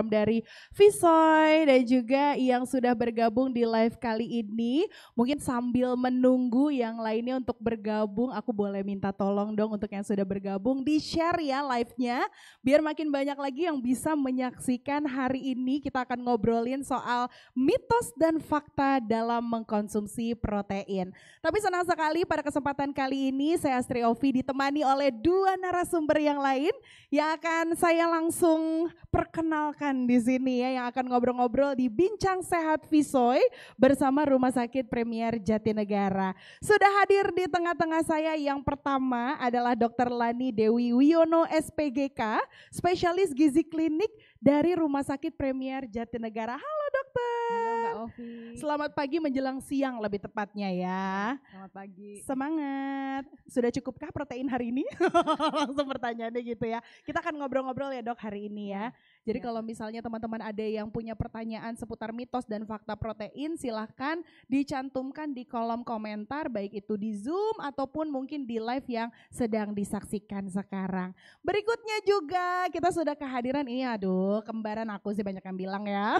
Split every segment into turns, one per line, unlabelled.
dari Visoy dan juga yang sudah bergabung di live kali ini. Mungkin sambil menunggu yang lainnya untuk bergabung, aku boleh minta tolong dong untuk yang sudah bergabung di-share ya live-nya biar makin banyak lagi yang bisa menyaksikan hari ini kita akan ngobrolin soal mitos dan fakta dalam mengkonsumsi protein. Tapi senang sekali pada kesempatan kali ini saya Astri Ovi ditemani oleh dua narasumber yang lain yang akan saya langsung perkenalkan makan di sini ya yang akan ngobrol-ngobrol di Bincang Sehat Visoy bersama Rumah Sakit Premier Jatinegara. Sudah hadir di tengah-tengah saya yang pertama adalah Dr. Lani Dewi Wiono SPGK, spesialis gizi klinik dari Rumah Sakit Premier Jatinegara. Halo dokter.
Ovi.
Selamat pagi menjelang siang lebih tepatnya ya. Selamat pagi. Semangat. Sudah cukupkah protein hari ini? Langsung pertanyaannya gitu ya. Kita akan ngobrol-ngobrol ya dok hari ini ya. Iya. Jadi ya. kalau misalnya teman-teman ada yang punya pertanyaan seputar mitos dan fakta protein, silahkan dicantumkan di kolom komentar, baik itu di Zoom ataupun mungkin di live yang sedang disaksikan sekarang. Berikutnya juga kita sudah kehadiran ini, iya, aduh kembaran aku sih banyak yang bilang ya.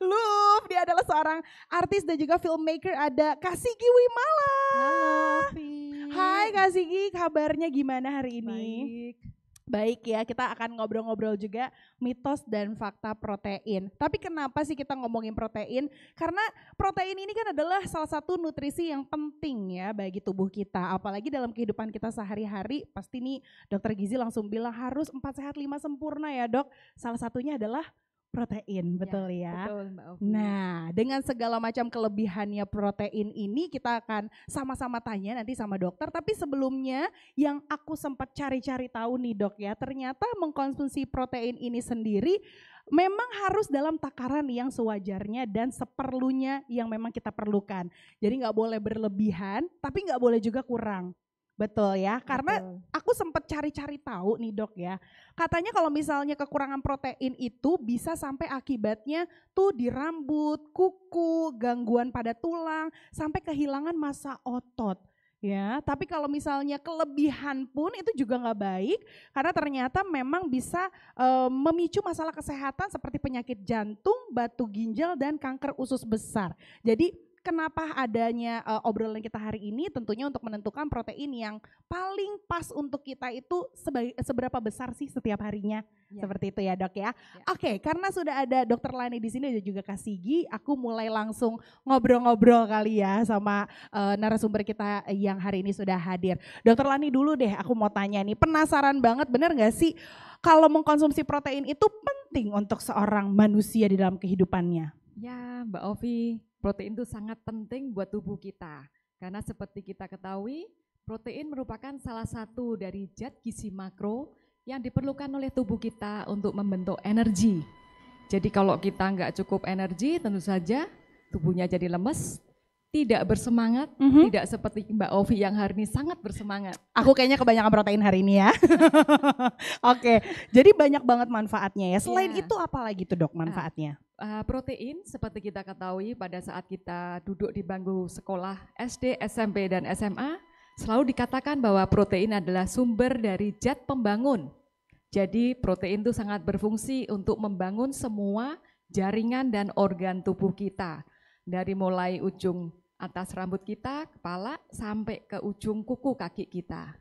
Loop. Dia adalah seorang artis dan juga filmmaker. Ada Kasigi Wimala. Halo, Hai Kasigi, kabarnya gimana hari ini? Baik. Baik ya, kita akan ngobrol-ngobrol juga mitos dan fakta protein. Tapi kenapa sih kita ngomongin protein? Karena protein ini kan adalah salah satu nutrisi yang penting ya bagi tubuh kita. Apalagi dalam kehidupan kita sehari-hari, pasti nih dokter gizi langsung bilang harus 4 sehat 5 sempurna ya dok. Salah satunya adalah protein, ya, betul ya. Betul, Mbak Nah, dengan segala macam kelebihannya protein ini kita akan sama-sama tanya nanti sama dokter. Tapi sebelumnya yang aku sempat cari-cari tahu nih dok ya, ternyata mengkonsumsi protein ini sendiri memang harus dalam takaran yang sewajarnya dan seperlunya yang memang kita perlukan. Jadi nggak boleh berlebihan, tapi nggak boleh juga kurang. Betul ya, karena aku sempat cari-cari tahu nih dok ya. Katanya kalau misalnya kekurangan protein itu bisa sampai akibatnya tuh di rambut, kuku, gangguan pada tulang, sampai kehilangan masa otot. Ya, tapi kalau misalnya kelebihan pun itu juga nggak baik karena ternyata memang bisa e, memicu masalah kesehatan seperti penyakit jantung, batu ginjal dan kanker usus besar. Jadi kenapa adanya uh, obrolan kita hari ini tentunya untuk menentukan protein yang paling pas untuk kita itu sebagai, seberapa besar sih setiap harinya. Ya. Seperti itu ya dok ya. ya. Oke, okay, karena sudah ada dokter Lani di sini dan juga Kak Sigi, aku mulai langsung ngobrol-ngobrol kali ya sama uh, narasumber kita yang hari ini sudah hadir. Dokter Lani dulu deh, aku mau tanya nih, penasaran banget bener gak sih kalau mengkonsumsi protein itu penting untuk seorang manusia di dalam kehidupannya?
Ya Mbak Ovi, Protein itu sangat penting buat tubuh kita. Karena seperti kita ketahui, protein merupakan salah satu dari zat gizi makro yang diperlukan oleh tubuh kita untuk membentuk energi. Jadi kalau kita nggak cukup energi, tentu saja tubuhnya jadi lemes, tidak bersemangat, mm -hmm. tidak seperti Mbak Ovi yang hari ini sangat bersemangat. Aku kayaknya kebanyakan protein hari ini ya.
Oke, jadi banyak banget manfaatnya ya. Selain yeah. itu apa lagi tuh dok ah, manfaatnya?
Uh, protein seperti kita ketahui pada saat kita duduk di bangku sekolah SD, SMP, dan SMA, selalu dikatakan bahwa protein adalah sumber dari zat pembangun. Jadi protein itu sangat berfungsi untuk membangun semua jaringan dan organ tubuh kita. Dari mulai ujung atas rambut kita, kepala sampai ke ujung kuku kaki kita.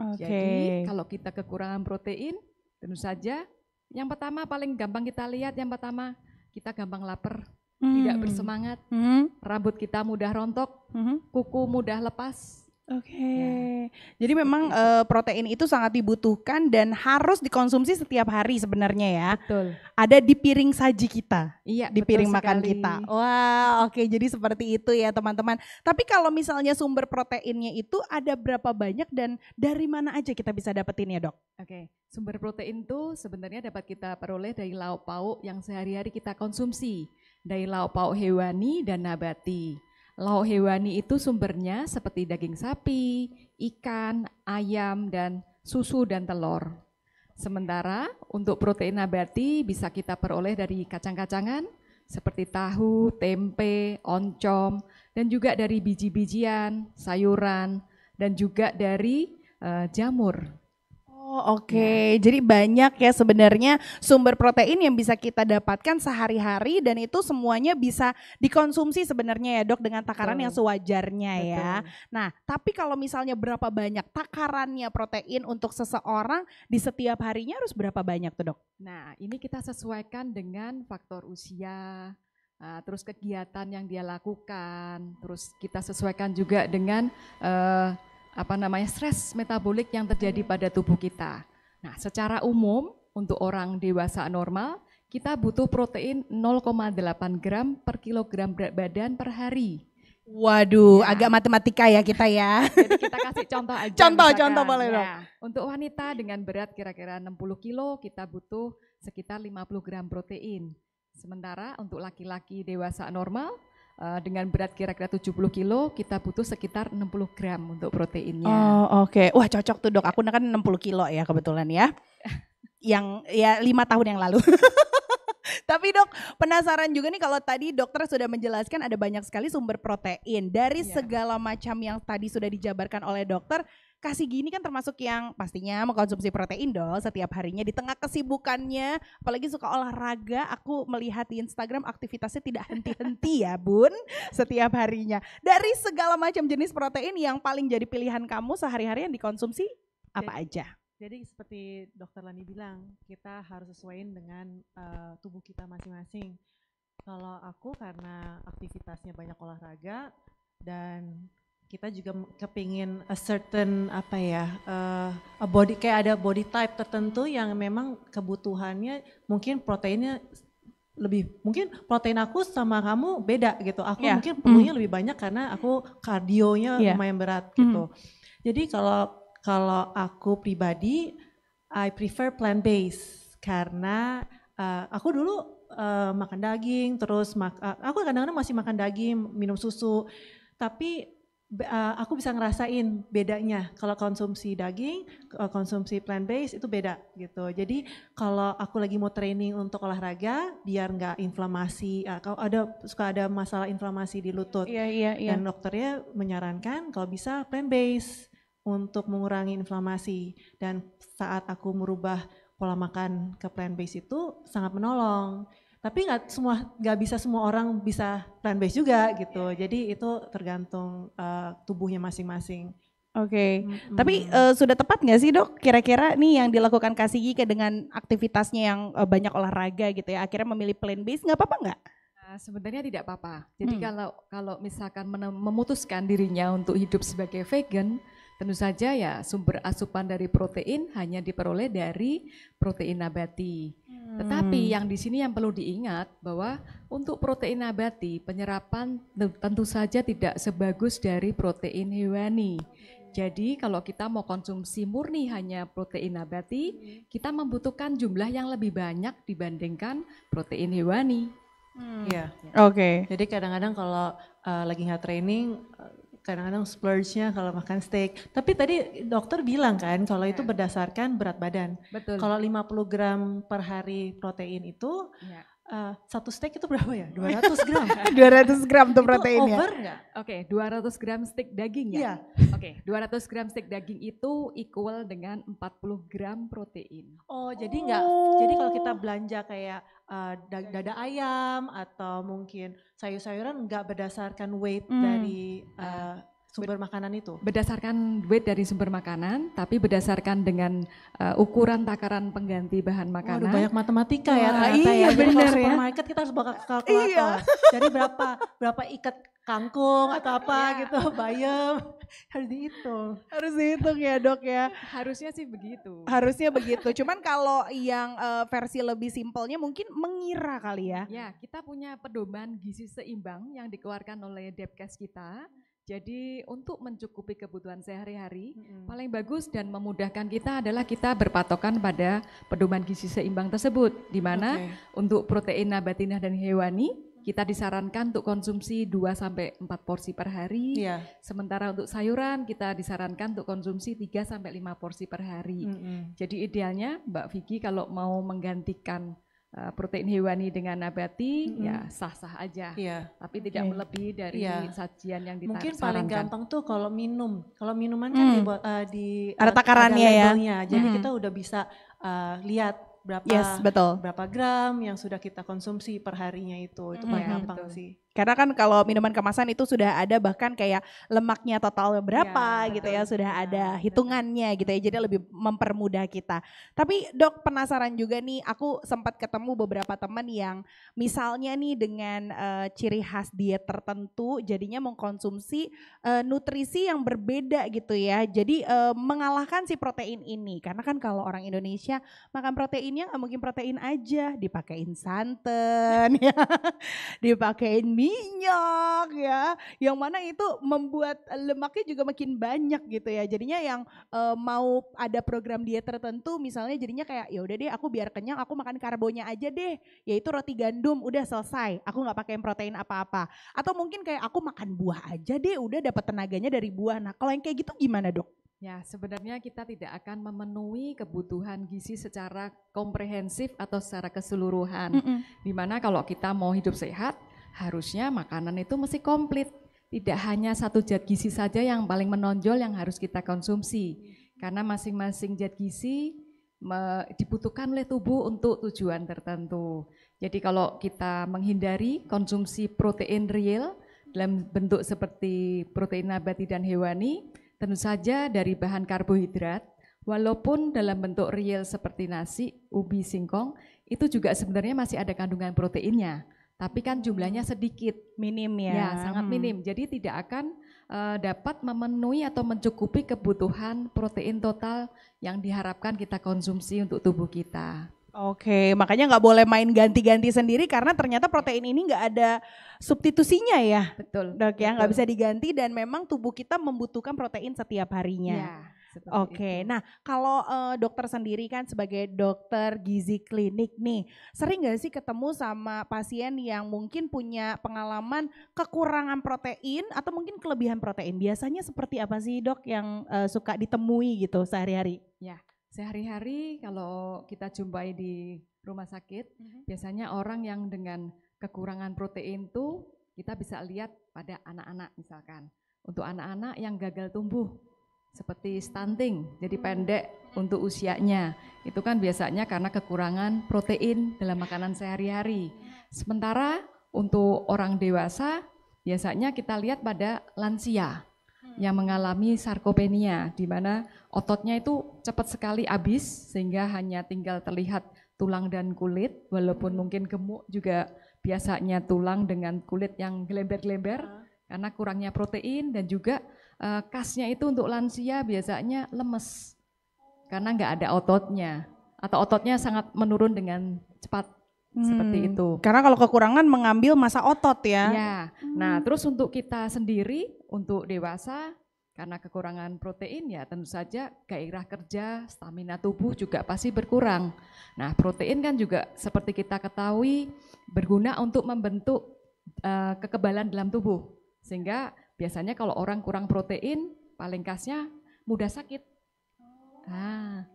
Okay. Jadi kalau kita kekurangan protein, tentu saja yang pertama paling gampang kita lihat yang pertama kita gampang lapar, hmm. tidak bersemangat, hmm. rambut kita mudah rontok, hmm. kuku mudah lepas, Oke, okay. ya. jadi
memang uh, protein itu sangat dibutuhkan dan harus dikonsumsi setiap hari sebenarnya ya. Betul. Ada di piring saji kita, iya, di piring makan sekali. kita. Wah, oke, okay. jadi seperti itu ya teman-teman. Tapi kalau misalnya sumber proteinnya itu ada berapa banyak dan
dari mana aja kita bisa dapetin ya dok? Oke, okay. sumber protein itu sebenarnya dapat kita peroleh dari lauk pauk yang sehari-hari kita konsumsi, dari lauk pauk hewani dan nabati. Lauk hewani itu sumbernya seperti daging sapi, ikan, ayam, dan susu dan telur. Sementara untuk protein nabati bisa kita peroleh dari kacang-kacangan seperti tahu, tempe, oncom, dan juga dari biji-bijian, sayuran, dan juga dari eh, jamur.
Oh oke, okay. ya. jadi banyak ya sebenarnya sumber protein yang bisa kita dapatkan sehari-hari dan itu semuanya bisa dikonsumsi sebenarnya ya dok dengan takaran Betul. yang sewajarnya ya. Betul. ya. Nah tapi kalau misalnya berapa banyak takarannya protein untuk seseorang di setiap harinya harus berapa banyak tuh dok?
Nah ini kita sesuaikan dengan faktor usia, Nah, terus kegiatan yang dia lakukan, terus kita sesuaikan juga dengan uh, apa namanya stres metabolik yang terjadi pada tubuh kita. Nah, secara umum untuk orang dewasa normal kita butuh protein 0,8 gram per kilogram berat badan per hari.
Waduh, ya. agak matematika ya kita ya. Jadi
kita kasih contoh aja. Contoh, misalkan. contoh boleh ya. dong. Ya, untuk wanita dengan berat kira-kira 60 kilo, kita butuh sekitar 50 gram protein. Sementara untuk laki-laki dewasa normal, Eh, dengan berat kira-kira 70 kilo kita butuh sekitar 60 gram untuk proteinnya. Oh oke, okay. wah
cocok tuh dok. Aku kan 60 kilo ya kebetulan ya.
yang ya lima
tahun yang lalu. Tapi dok, penasaran juga nih kalau tadi dokter sudah menjelaskan ada banyak sekali sumber protein dari yeah. segala macam yang tadi sudah dijabarkan oleh dokter kasih gini kan termasuk yang pastinya mengkonsumsi protein dong setiap harinya di tengah kesibukannya apalagi suka olahraga aku melihat di Instagram aktivitasnya tidak henti-henti ya bun setiap harinya dari segala macam jenis protein yang paling jadi pilihan kamu sehari-hari yang dikonsumsi apa aja
jadi seperti dokter Lani bilang kita harus sesuaiin dengan uh, tubuh kita masing-masing kalau aku karena aktivitasnya banyak olahraga dan kita juga kepingin a certain apa ya uh, a body kayak ada body type tertentu yang memang kebutuhannya mungkin proteinnya lebih mungkin protein aku sama kamu beda gitu aku yeah. mungkin perlunya mm. lebih banyak karena aku kardionya yeah. lumayan berat gitu mm. jadi kalau kalau aku pribadi I prefer plant based karena uh, aku dulu uh, makan daging terus mak aku kadang-kadang masih makan daging minum susu tapi Eh, aku bisa ngerasain bedanya kalau konsumsi daging, eh, konsumsi plant based itu beda gitu. Jadi kalau aku lagi mau training untuk olahraga, biar nggak inflamasi, eh, kalau ada suka ada masalah inflamasi di lutut, yeah, yeah, yeah. dan dokternya menyarankan kalau bisa plant based untuk mengurangi inflamasi. Dan saat aku merubah pola makan ke plant based itu sangat menolong. Tapi nggak semua nggak bisa semua orang bisa plant based juga iya, gitu. Iya. Jadi itu tergantung uh, tubuhnya masing-masing. Oke, okay. mm-hmm. tapi uh,
sudah tepat nggak sih dok? Kira-kira nih yang dilakukan Kasigi kayak dengan aktivitasnya yang uh, banyak olahraga gitu ya, akhirnya memilih plan based nggak apa-apa nggak?
Nah, sebenarnya tidak apa-apa. Jadi hmm. kalau kalau misalkan memutuskan dirinya untuk hidup sebagai vegan, tentu saja ya sumber asupan dari protein hanya diperoleh dari protein nabati. Tetapi hmm. yang di sini yang perlu diingat bahwa untuk protein nabati penyerapan tentu saja tidak sebagus dari protein hewani. Jadi kalau kita mau konsumsi murni hanya protein nabati, kita membutuhkan jumlah yang lebih banyak dibandingkan protein hewani. Hmm. Ya. Oke. Okay. Jadi kadang-kadang kalau
uh, lagi nggak training, kadang-kadang splurge-nya kalau makan steak. Tapi tadi dokter bilang kan kalau itu iya. berdasarkan berat badan. Betul. Kalau 50 gram per hari protein
itu ya
uh, satu steak itu berapa ya? 200 iya. gram. 200 gram tuh proteinnya. Itu over nggak?
Oke, okay, 200 gram steak daging ya? Iya. Oke, okay, 200 gram steak daging itu equal dengan 40 gram protein.
Oh, jadi nggak, oh. jadi kalau kita belanja kayak uh, dada ayam atau mungkin sayur-sayuran nggak berdasarkan weight hmm. dari uh, sumber makanan itu? Berdasarkan
duit dari sumber makanan, tapi berdasarkan dengan uh, ukuran takaran pengganti bahan makanan. Waduh, banyak matematika ya ternyata iya, ya. Jadi kalau ya. supermarket
kita harus bakal kalkulator. Iya. Jadi berapa berapa ikat
kangkung atau apa iya. gitu, bayam
harus dihitung.
Harus dihitung ya dok ya.
Harusnya sih begitu.
Harusnya begitu. Cuman kalau yang uh, versi lebih simpelnya mungkin mengira
kali ya. Ya, kita punya pedoman gizi seimbang yang dikeluarkan oleh Depkes kita. Jadi untuk mencukupi kebutuhan sehari-hari hmm paling bagus dan memudahkan kita adalah kita berpatokan pada pedoman gizi seimbang tersebut di mana okay. untuk protein nabatina dan hewani kita disarankan untuk konsumsi 2 sampai 4 porsi per hari. Yeah. Sementara untuk sayuran kita disarankan untuk konsumsi 3 sampai 5 porsi per hari. -hmm. Jadi idealnya Mbak Vicky kalau mau menggantikan Eh, protein hewani dengan nabati hmm. ya sah-sah aja. Yeah. Tapi tidak okay. melebihi dari yeah. sajian yang ditargetkan. Mungkin paling gampang
tuh kalau minum. Kalau minuman kan hmm. di, uh, eh, di ada takarannya ya. Jadi hmm. kita udah bisa uh, lihat berapa yes, betul. berapa gram yang sudah kita konsumsi perharinya itu. Itu hmm. paling iya, gampang betul. sih.
Karena kan kalau minuman kemasan itu sudah ada bahkan kayak lemaknya total berapa ya, gitu ya, sudah iya, ada hitungannya gitu ya. Jadi lebih mempermudah kita. Tapi Dok penasaran juga nih, aku sempat ketemu beberapa teman yang misalnya nih dengan uh, ciri khas diet tertentu jadinya mengkonsumsi uh, nutrisi yang berbeda gitu ya. Jadi uh, mengalahkan si protein ini. Karena kan kalau orang Indonesia makan proteinnya nggak mungkin protein aja, dipakein santan ya. dipakein mie minyak ya, yang mana itu membuat lemaknya juga makin banyak gitu ya. Jadinya yang uh, mau ada program diet tertentu misalnya jadinya kayak ya udah deh aku biar kenyang aku makan karbonya aja deh, yaitu roti gandum udah selesai. Aku nggak pakai protein apa-apa. Atau mungkin kayak aku makan buah aja deh udah dapat tenaganya dari buah. Nah, kalau yang kayak gitu gimana, Dok?
Ya, sebenarnya kita tidak akan memenuhi kebutuhan gizi secara komprehensif atau secara keseluruhan. Mm -mm. Dimana kalau kita mau hidup sehat, harusnya makanan itu mesti komplit. Tidak hanya satu zat gizi saja yang paling menonjol yang harus kita konsumsi. Karena masing-masing zat gizi dibutuhkan oleh tubuh untuk tujuan tertentu. Jadi kalau kita menghindari konsumsi protein real dalam bentuk seperti protein nabati dan hewani, tentu saja dari bahan karbohidrat, walaupun dalam bentuk real seperti nasi, ubi, singkong, itu juga sebenarnya masih ada kandungan proteinnya. Tapi kan jumlahnya sedikit. Minim ya. Ya, sangat hmm. minim. Jadi tidak akan uh, dapat memenuhi atau mencukupi kebutuhan protein total yang diharapkan kita konsumsi untuk tubuh kita.
Oke, makanya nggak boleh main ganti-ganti sendiri karena ternyata protein ini nggak ada substitusinya ya. Betul. Dok ya, nggak bisa diganti dan memang tubuh kita membutuhkan protein setiap harinya. Ya. Oke, okay. nah kalau uh, dokter sendiri kan sebagai dokter gizi klinik nih, sering gak sih ketemu sama pasien yang mungkin punya pengalaman kekurangan protein atau mungkin kelebihan protein? Biasanya seperti apa sih dok yang uh, suka ditemui gitu sehari-hari?
Ya, sehari-hari kalau kita jumpai di rumah sakit, mm -hmm. biasanya orang yang dengan kekurangan protein tuh kita bisa lihat pada anak-anak misalkan. Untuk anak-anak yang gagal tumbuh, seperti stunting, jadi hmm. pendek untuk usianya. Itu kan biasanya karena kekurangan protein dalam makanan sehari-hari. Sementara untuk orang dewasa biasanya kita lihat pada lansia hmm. yang mengalami sarkopenia di mana ototnya itu cepat sekali habis sehingga hanya tinggal terlihat tulang dan kulit walaupun hmm. mungkin gemuk juga biasanya tulang dengan kulit yang gelember-gelember ah. karena kurangnya protein dan juga Eh, kasnya itu untuk lansia biasanya lemes karena nggak ada ototnya atau ototnya sangat menurun dengan cepat hmm. seperti itu. Karena kalau kekurangan mengambil masa otot ya. Ya. Hmm. Nah, terus untuk kita sendiri untuk dewasa karena kekurangan protein ya tentu saja gairah kerja, stamina tubuh juga pasti berkurang. Nah, protein kan juga seperti kita ketahui berguna untuk membentuk uh, kekebalan dalam tubuh. Sehingga Biasanya kalau orang kurang protein, paling khasnya mudah sakit. Oh, ah,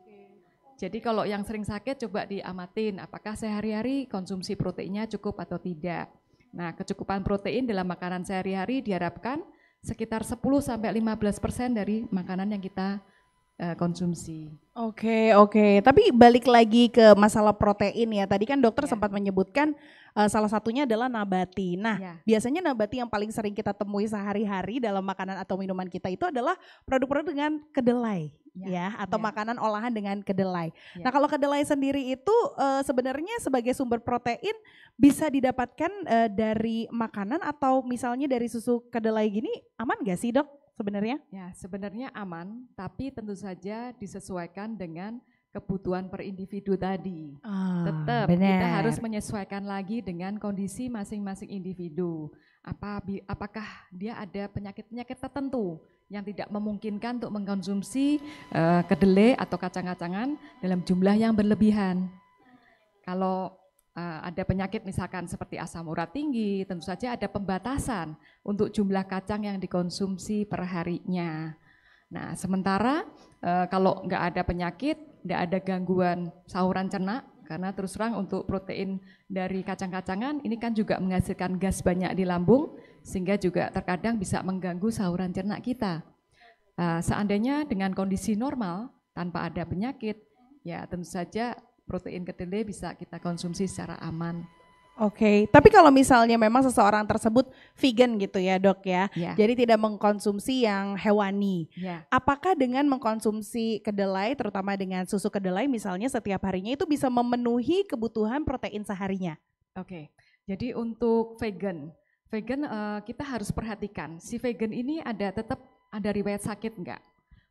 jadi kalau yang sering sakit coba diamatin apakah sehari-hari konsumsi proteinnya cukup atau tidak. Nah, kecukupan protein dalam makanan sehari-hari diharapkan sekitar 10 sampai 15% dari makanan yang kita eh, konsumsi.
Oke, okay, oke. Okay. Tapi balik lagi ke masalah protein ya. Tadi kan dokter yeah. sempat menyebutkan Uh, salah satunya adalah nabati. Nah, ya. biasanya nabati yang paling sering kita temui sehari-hari dalam makanan atau minuman kita itu adalah produk-produk dengan kedelai ya, ya atau ya. makanan olahan dengan kedelai. Ya. Nah, kalau kedelai sendiri itu e, sebenarnya sebagai sumber protein bisa didapatkan e, dari makanan atau misalnya dari susu kedelai gini aman gak sih, Dok? Sebenarnya? Ya,
sebenarnya aman, tapi tentu saja disesuaikan dengan kebutuhan per individu tadi. Ah, Tetap kita harus menyesuaikan lagi dengan kondisi masing-masing individu. Apa apakah dia ada penyakit-penyakit tertentu yang tidak memungkinkan untuk mengkonsumsi uh, kedelai atau kacang-kacangan dalam jumlah yang berlebihan. Kalau uh, ada penyakit misalkan seperti asam urat tinggi, tentu saja ada pembatasan untuk jumlah kacang yang dikonsumsi perharinya. Nah, sementara e, kalau nggak ada penyakit, tidak ada gangguan sauran cerna karena terus terang untuk protein dari kacang-kacangan ini kan juga menghasilkan gas banyak di lambung sehingga juga terkadang bisa mengganggu sauran cerna kita. Uh, seandainya dengan kondisi normal tanpa ada penyakit, ya tentu saja protein ketele bisa kita konsumsi secara aman.
Oke, okay. tapi kalau misalnya memang seseorang tersebut vegan gitu ya dok ya, yeah. jadi tidak mengkonsumsi yang hewani. Yeah. Apakah dengan mengkonsumsi kedelai, terutama dengan susu kedelai misalnya setiap harinya itu bisa memenuhi kebutuhan protein
seharinya? Oke, okay. jadi untuk vegan, vegan uh, kita harus perhatikan si vegan ini ada tetap ada riwayat sakit enggak?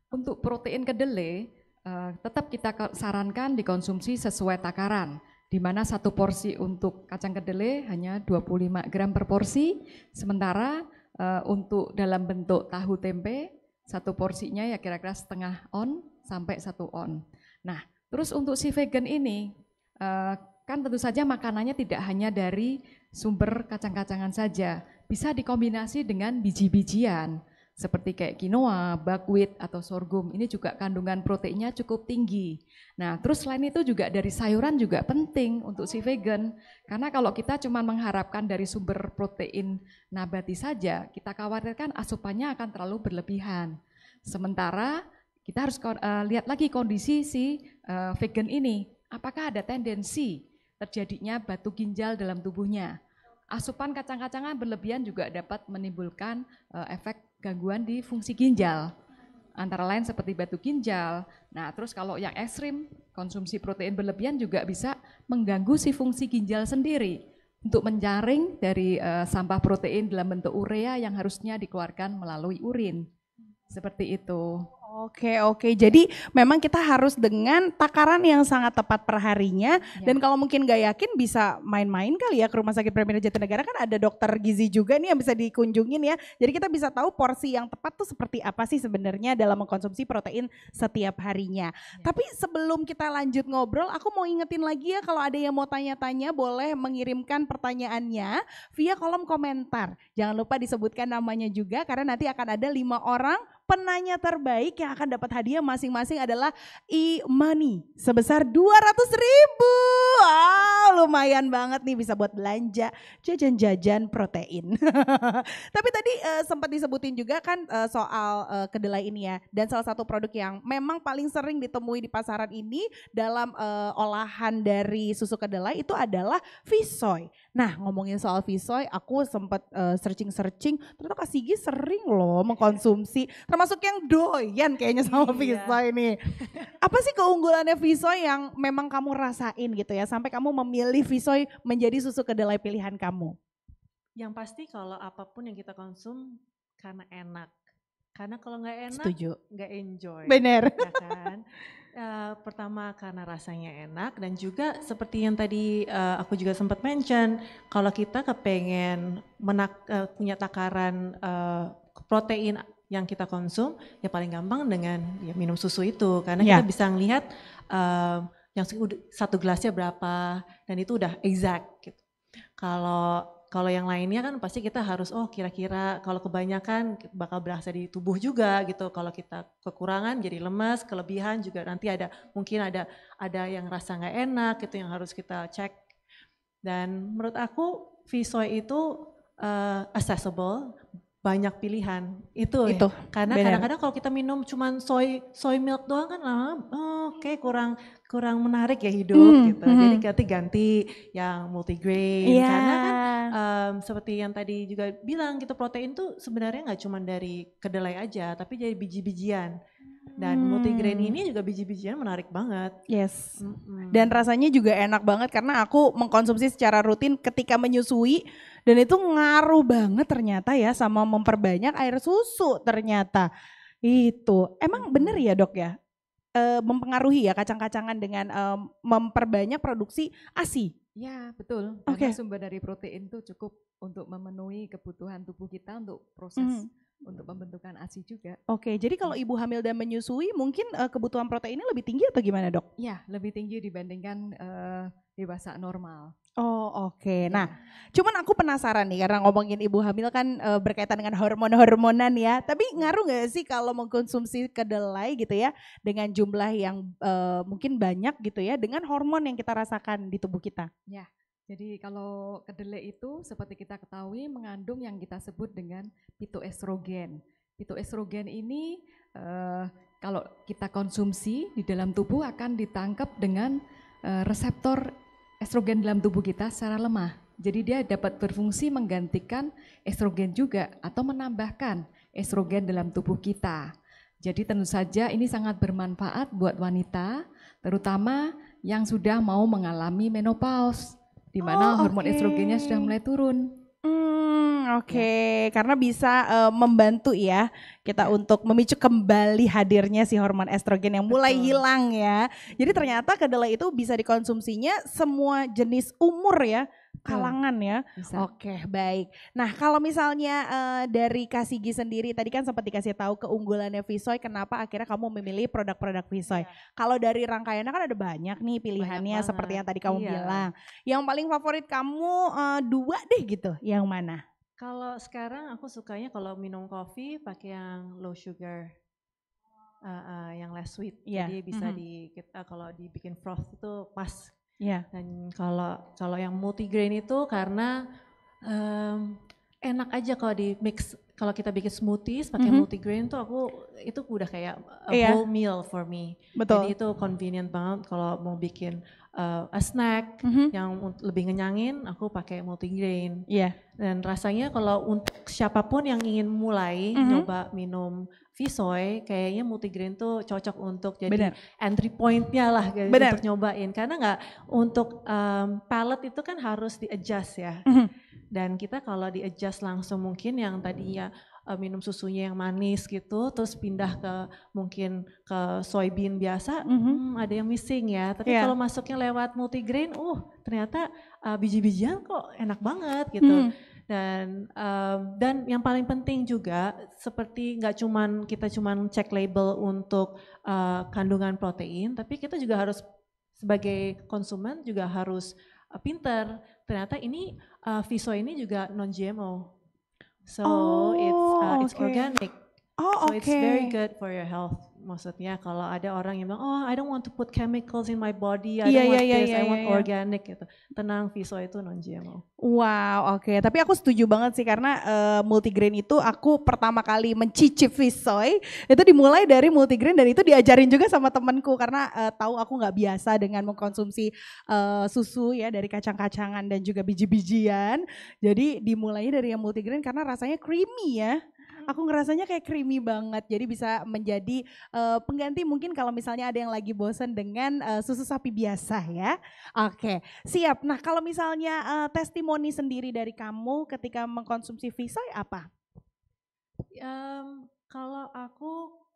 Untuk protein kedelai uh, tetap kita sarankan dikonsumsi sesuai takaran di mana satu porsi untuk kacang kedelai hanya 25 gram per porsi, sementara uh, untuk dalam bentuk tahu tempe satu porsinya ya kira-kira setengah on sampai satu on. Nah, terus untuk si vegan ini uh, kan tentu saja makanannya tidak hanya dari sumber kacang-kacangan saja, bisa dikombinasi dengan biji-bijian seperti kayak quinoa, buckwheat atau sorghum ini juga kandungan proteinnya cukup tinggi. Nah, terus selain itu juga dari sayuran juga penting untuk si vegan karena kalau kita cuma mengharapkan dari sumber protein nabati saja, kita khawatirkan asupannya akan terlalu berlebihan. Sementara kita harus eh, lihat lagi kondisi si eh, vegan ini, apakah ada tendensi terjadinya batu ginjal dalam tubuhnya. Asupan kacang-kacangan berlebihan juga dapat menimbulkan eh, efek gangguan di fungsi ginjal. Antara lain seperti batu ginjal. Nah, terus kalau yang ekstrim, konsumsi protein berlebihan juga bisa mengganggu si fungsi ginjal sendiri untuk menjaring dari uh, sampah protein dalam bentuk urea yang harusnya dikeluarkan melalui urin. Seperti itu.
Oke oke, jadi memang kita harus dengan takaran yang sangat tepat perharinya ya. dan kalau mungkin gak yakin bisa main-main kali ya ke Rumah Sakit Premier Jatinegara kan ada dokter gizi juga nih yang bisa dikunjungin ya. Jadi kita bisa tahu porsi yang tepat tuh seperti apa sih sebenarnya dalam mengkonsumsi protein setiap harinya. Ya. Tapi sebelum kita lanjut ngobrol, aku mau ingetin lagi ya kalau ada yang mau tanya-tanya boleh mengirimkan pertanyaannya via kolom komentar. Jangan lupa disebutkan namanya juga karena nanti akan ada lima orang penanya terbaik yang akan dapat hadiah masing-masing adalah e-money sebesar 200 ribu. Wow, lumayan banget nih bisa buat belanja jajan-jajan protein. Tapi tadi uh, sempat disebutin juga kan uh, soal uh, kedelai ini ya dan salah satu produk yang memang paling sering ditemui di pasaran ini dalam uh, olahan dari susu kedelai itu adalah visoy. Nah, ngomongin soal visoy, aku sempat uh, searching-searching, ternyata Kak Sigi sering loh mengkonsumsi, termasuk yang doyan kayaknya sama iya. visoy nih. Apa sih keunggulannya visoy yang memang kamu rasain gitu ya, sampai kamu memilih memilih Visoy menjadi susu kedelai pilihan kamu?
Yang pasti kalau apapun yang kita konsum karena enak. Karena kalau nggak enak, nggak enjoy. Bener. Ya kan? uh, pertama karena rasanya enak dan juga seperti yang tadi uh, aku juga sempat mention, kalau kita kepengen menak, uh, punya takaran uh, protein yang kita konsum, ya paling gampang dengan ya minum susu itu. Karena yeah. kita bisa melihat uh, yang satu gelasnya berapa dan itu udah exact gitu. Kalau kalau yang lainnya kan pasti kita harus oh kira-kira kalau kebanyakan bakal berasa di tubuh juga gitu. Kalau kita kekurangan jadi lemas, kelebihan juga nanti ada mungkin ada ada yang rasa nggak enak gitu yang harus kita cek. Dan menurut aku Visoy itu uh, accessible, banyak pilihan. Itu. Ya, itu. Ya? Karena kadang-kadang kalau kita minum cuman soy soy milk doang kan lama uh, kayak kurang kurang menarik ya hidup mm, gitu. Mm. Jadi ganti ganti yang multigrain yeah. karena kan um, seperti yang tadi juga bilang gitu protein tuh sebenarnya nggak cuma dari kedelai aja tapi jadi biji-bijian. Dan hmm. multigrain ini juga biji-bijian menarik banget.
Yes. Mm-hmm. Dan rasanya juga enak banget karena aku mengkonsumsi secara rutin ketika menyusui dan itu ngaruh banget ternyata ya sama memperbanyak air susu ternyata. Itu. Emang bener ya, Dok ya? uh, mempengaruhi ya kacang-kacangan dengan um, memperbanyak produksi ASI.
Ya, betul. Karena okay. sumber dari protein itu cukup untuk memenuhi kebutuhan tubuh kita untuk proses mm -hmm untuk pembentukan ASI juga.
Oke, jadi kalau ibu hamil dan menyusui mungkin uh, kebutuhan proteinnya lebih tinggi atau gimana dok?
Ya, lebih tinggi dibandingkan uh, dewasa normal.
Oh oke, okay. Iya. nah cuman aku penasaran nih karena ngomongin ibu hamil kan uh, berkaitan dengan hormon-hormonan ya. Tapi ngaruh nggak sih kalau mengkonsumsi kedelai gitu ya dengan jumlah yang uh, mungkin banyak gitu ya dengan hormon yang kita rasakan di tubuh kita?
Ya, jadi kalau kedelai itu seperti kita ketahui mengandung yang kita sebut dengan pitoestrogen. Pitoestrogen ini eh, kalau kita konsumsi di dalam tubuh akan ditangkap dengan eh, reseptor estrogen dalam tubuh kita secara lemah. Jadi dia dapat berfungsi menggantikan estrogen juga atau menambahkan estrogen dalam tubuh kita. Jadi tentu saja ini sangat bermanfaat buat wanita, terutama yang sudah mau mengalami menopause di mana oh, hormon okay. estrogennya sudah mulai turun. Hmm, oke, okay. ya. karena bisa
uh, membantu ya kita ya. untuk memicu kembali hadirnya si hormon estrogen yang mulai hilang ya. Jadi ternyata kedelai itu bisa dikonsumsinya semua jenis umur ya kalangan ya. Oke, Oke, baik. Nah, kalau misalnya uh, dari Kasigi sendiri tadi kan sempat dikasih tahu keunggulannya Visoy kenapa akhirnya kamu memilih produk-produk Visoy. Yeah. Kalau dari rangkaiannya kan ada banyak nih pilihannya banyak seperti yang tadi kamu yeah. bilang. Yang paling favorit kamu uh, dua deh gitu. Yang mana?
Kalau sekarang aku sukanya kalau minum kopi pakai yang low sugar. Uh, uh, yang less sweet, yeah. jadi bisa mm -hmm. di kita kalau dibikin froth itu pas Iya. Dan kalau kalau yang grain itu karena um, enak aja kalau di mix kalau kita bikin smoothies pakai mm -hmm. multigrain tuh aku itu udah kayak a yeah. whole meal for me. Betul. Jadi itu convenient banget kalau mau bikin uh, a snack mm -hmm. yang lebih ngenyangin aku pakai multigrain. Iya. Yeah. Dan rasanya kalau untuk siapapun yang ingin mulai mm -hmm. nyoba minum Visoy kayaknya multigrain tuh cocok untuk jadi Bener. entry pointnya lah gitu, Bener. untuk nyobain karena nggak untuk um, palette itu kan harus di adjust ya mm -hmm. dan kita kalau di adjust langsung mungkin yang tadinya uh, minum susunya yang manis gitu, terus pindah ke mungkin ke soybean biasa, mm -hmm. hmm, ada yang missing ya. Tapi yeah. kalau masuknya lewat multigrain, uh ternyata uh, biji-bijian kok enak banget gitu. Mm dan uh, dan yang paling penting juga seperti nggak cuman kita cuman cek label untuk uh, kandungan protein tapi kita juga harus sebagai konsumen juga harus uh, pinter ternyata ini uh, viso ini juga non GMO so oh, it's uh, it's okay. organic oh, so okay. it's very good for your health maksudnya kalau ada orang yang bilang oh I don't want to put chemicals in my body I yeah, don't iya, want yeah, this yeah, I want yeah, iya. organic gitu tenang Viso itu non GMO
wow oke okay. tapi aku setuju banget sih karena uh, multigrain itu aku pertama kali mencicip Visoy itu dimulai dari multigrain dan itu diajarin juga sama temanku karena uh, tahu aku nggak biasa dengan mengkonsumsi uh, susu ya dari kacang-kacangan dan juga biji-bijian jadi dimulai dari yang multigrain karena rasanya creamy ya Hmm. Aku ngerasanya kayak creamy banget. Jadi bisa menjadi uh, pengganti mungkin kalau misalnya ada yang lagi bosen dengan uh, susu sapi biasa ya. Oke, okay. siap. Nah, kalau misalnya uh, testimoni sendiri dari kamu ketika mengkonsumsi visoy apa?
Um, kalau aku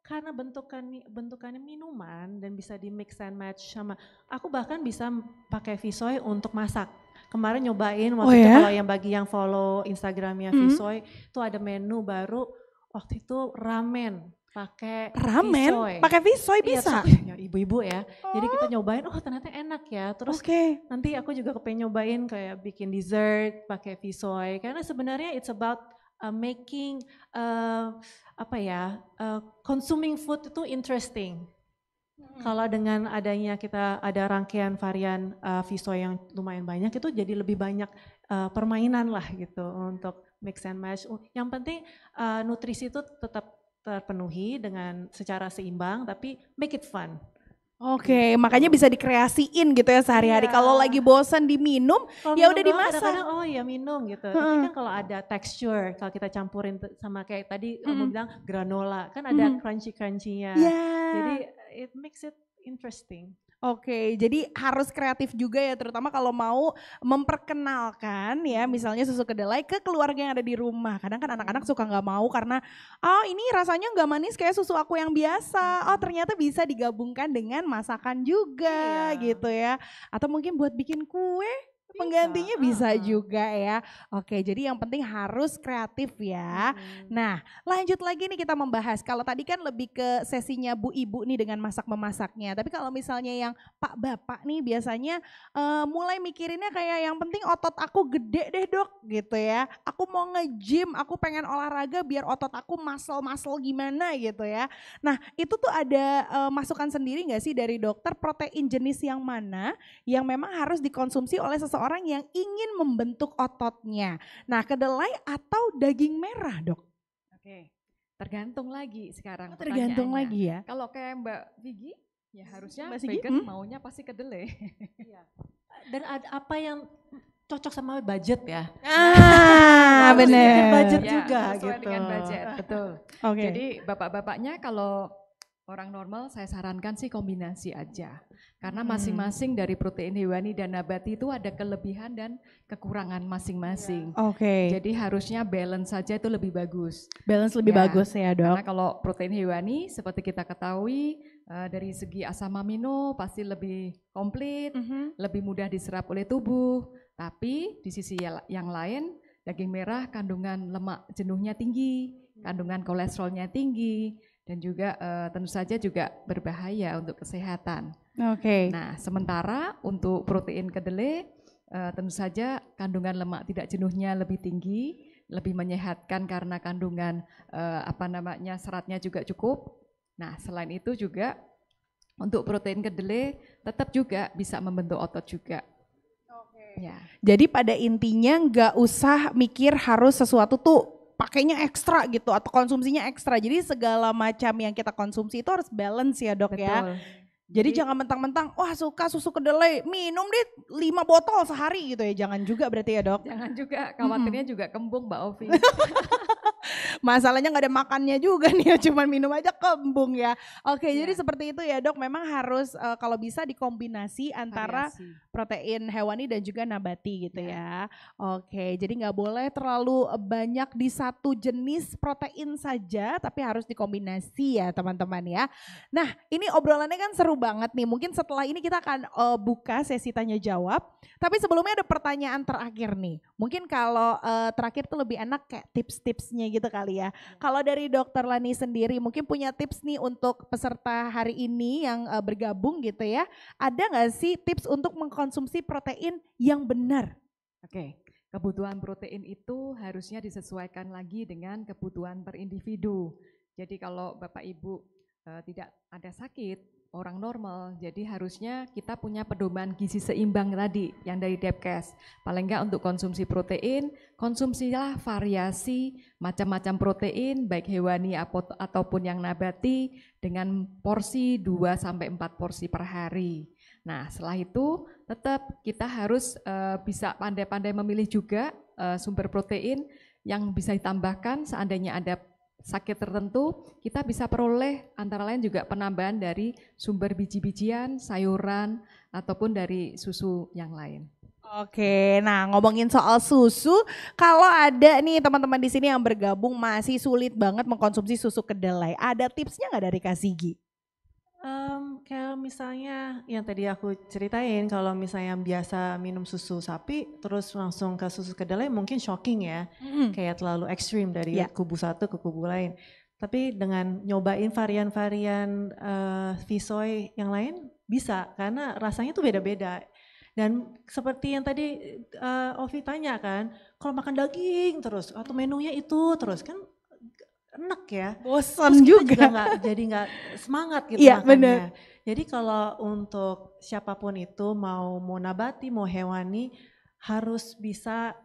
karena bentukan bentukannya minuman dan bisa di mix and match sama aku bahkan bisa pakai visoy untuk masak kemarin nyobain waktu oh, itu ya? kalau yang bagi yang follow Instagramnya mm-hmm. Visoy tuh ada menu baru waktu itu ramen pakai ramen pakai visoy iya, bisa ya ibu-ibu ya ya jadi kita oh. nyobain oh ternyata enak ya terus okay. nanti aku juga kepengen nyobain kayak bikin dessert pakai visoy karena sebenarnya it's about uh, making uh, apa ya uh, consuming food itu interesting kalau dengan adanya kita ada rangkaian varian uh, eh, Viso yang lumayan banyak itu jadi lebih banyak uh, permainan lah gitu untuk mix and match. Yang penting uh, nutrisi itu tetap terpenuhi dengan secara seimbang tapi make it fun.
Oke, okay, gitu. makanya bisa dikreasiin gitu ya sehari-hari. Yeah. Kalau lagi bosan diminum, ya udah dimasak. Kadang, kadang
oh ya minum gitu. Hmm. Tapi kan kalau ada tekstur, kalau kita campurin sama kayak
tadi hmm. kamu bilang granola, kan ada hmm. crunchy-crunchy-nya. Yeah. Jadi
it makes it interesting.
Oke, jadi harus kreatif juga ya, terutama kalau mau memperkenalkan ya, hmm. misalnya susu kedelai ke keluarga yang ada di rumah. Kadang kan anak-anak hmm. suka nggak mau karena, oh ini rasanya nggak manis kayak susu aku yang biasa. Oh hmm. ternyata bisa digabungkan dengan masakan juga, iya. gitu ya. Atau mungkin buat bikin kue, Penggantinya bisa juga ya. Oke, jadi yang penting harus kreatif ya. Nah, lanjut lagi nih kita membahas. Kalau tadi kan lebih ke sesinya Bu Ibu nih dengan masak-memasaknya. Tapi kalau misalnya yang Pak Bapak nih biasanya uh, mulai mikirinnya kayak yang penting otot aku gede deh dok gitu ya. Aku mau nge-gym, aku pengen olahraga biar otot aku masel-masel gimana gitu ya. Nah, itu tuh ada uh, masukan sendiri nggak sih dari dokter protein jenis yang mana yang memang harus dikonsumsi oleh seseorang seseorang yang ingin membentuk ototnya. Nah, kedelai atau daging merah, Dok?
Oke. Tergantung lagi sekarang. Oh, tergantung lagi ya. Kalau kayak Mbak Gigi, ya harusnya Mbak Sigi? hmm? maunya pasti kedelai. Iya. Dan ada apa yang
cocok sama budget ya. Ah, benar. Budget ya, juga gitu. Dengan budget,
betul. Okay. Jadi bapak-bapaknya kalau Orang normal saya sarankan sih kombinasi aja. Karena hmm. masing-masing dari protein hewani dan nabati itu ada kelebihan dan kekurangan masing-masing. Iya. Oke. Okay. Jadi harusnya balance saja itu lebih bagus. Balance lebih ya, bagus ya, Dok. Karena kalau protein hewani seperti kita ketahui uh, dari segi asam amino pasti lebih komplit, mm -hmm. lebih mudah diserap oleh tubuh. Tapi di sisi ya, yang lain daging merah kandungan lemak jenuhnya tinggi, kandungan kolesterolnya tinggi, dan juga uh, tentu saja juga berbahaya untuk kesehatan. Oke. Okay. Nah, sementara untuk protein kedelai uh, tentu saja kandungan lemak tidak jenuhnya lebih tinggi, lebih menyehatkan karena kandungan uh, apa namanya seratnya juga cukup. Nah, selain itu juga untuk protein kedelai tetap juga bisa membentuk otot juga. Oke. Ya. Jadi
pada intinya nggak usah mikir harus sesuatu tuh pakainya ekstra gitu atau konsumsinya ekstra. Jadi segala macam yang kita konsumsi itu harus balance ya dok ya. Betul. ya. Jadi, Jadi jangan mentang-mentang wah suka susu kedelai minum deh lima botol sehari gitu ya. Jangan juga berarti ya dok. Jangan
juga khawatirnya
hmm. juga kembung Mbak Ovi. Masalahnya nggak ada makannya juga nih, ya, cuman minum aja kembung ya. Oke, ya. jadi seperti itu ya dok. Memang harus uh, kalau bisa dikombinasi antara Variasi. protein hewani dan juga nabati gitu ya. ya. Oke, jadi nggak boleh terlalu banyak di satu jenis protein saja, tapi harus dikombinasi ya teman-teman ya. Nah, ini obrolannya kan seru banget nih. Mungkin setelah ini kita akan uh, buka sesi tanya jawab. Tapi sebelumnya ada pertanyaan terakhir nih. Mungkin kalau uh, terakhir tuh lebih enak kayak tips-tipsnya gitu kali ya. Iya. Kalau dari dokter Lani sendiri mungkin punya tips nih untuk peserta hari ini yang uh, bergabung gitu ya. Ada nggak sih tips untuk mengkonsumsi protein yang benar?
Oke. Okay. Kebutuhan protein itu harusnya disesuaikan lagi dengan kebutuhan per individu. Jadi kalau Bapak Ibu e, tidak ada sakit, orang normal. Jadi harusnya kita punya pedoman gizi seimbang tadi yang dari Depkes. Paling enggak untuk konsumsi protein, konsumsilah variasi macam-macam protein baik hewani ataupun yang nabati dengan porsi 2 sampai 4 porsi per hari. Nah, setelah itu tetap kita harus uh, bisa pandai-pandai memilih juga uh, sumber protein yang bisa ditambahkan seandainya ada sakit tertentu, kita bisa peroleh antara lain juga penambahan dari sumber biji-bijian, sayuran, ataupun dari susu yang lain.
Oke, nah ngomongin soal susu, kalau ada nih teman-teman di sini yang bergabung masih sulit banget mengkonsumsi susu kedelai, ada tipsnya nggak dari Kak Sigi?
Um, kayak misalnya yang tadi aku ceritain kalau misalnya biasa minum susu sapi, terus langsung ke susu kedelai mungkin shocking ya, mm-hmm. kayak terlalu ekstrim dari yeah. kubu satu ke kubu lain. Tapi dengan nyobain varian-varian, uh, Visoy yang lain bisa, karena rasanya tuh beda-beda. Dan seperti yang tadi, uh, Ovi tanya kan, kalau makan daging terus atau menunya itu terus kan enak ya. Bosan juga. juga gak, jadi nggak semangat gitu iya, makannya. Bener. Jadi kalau untuk siapapun itu mau mau nabati mau hewani harus bisa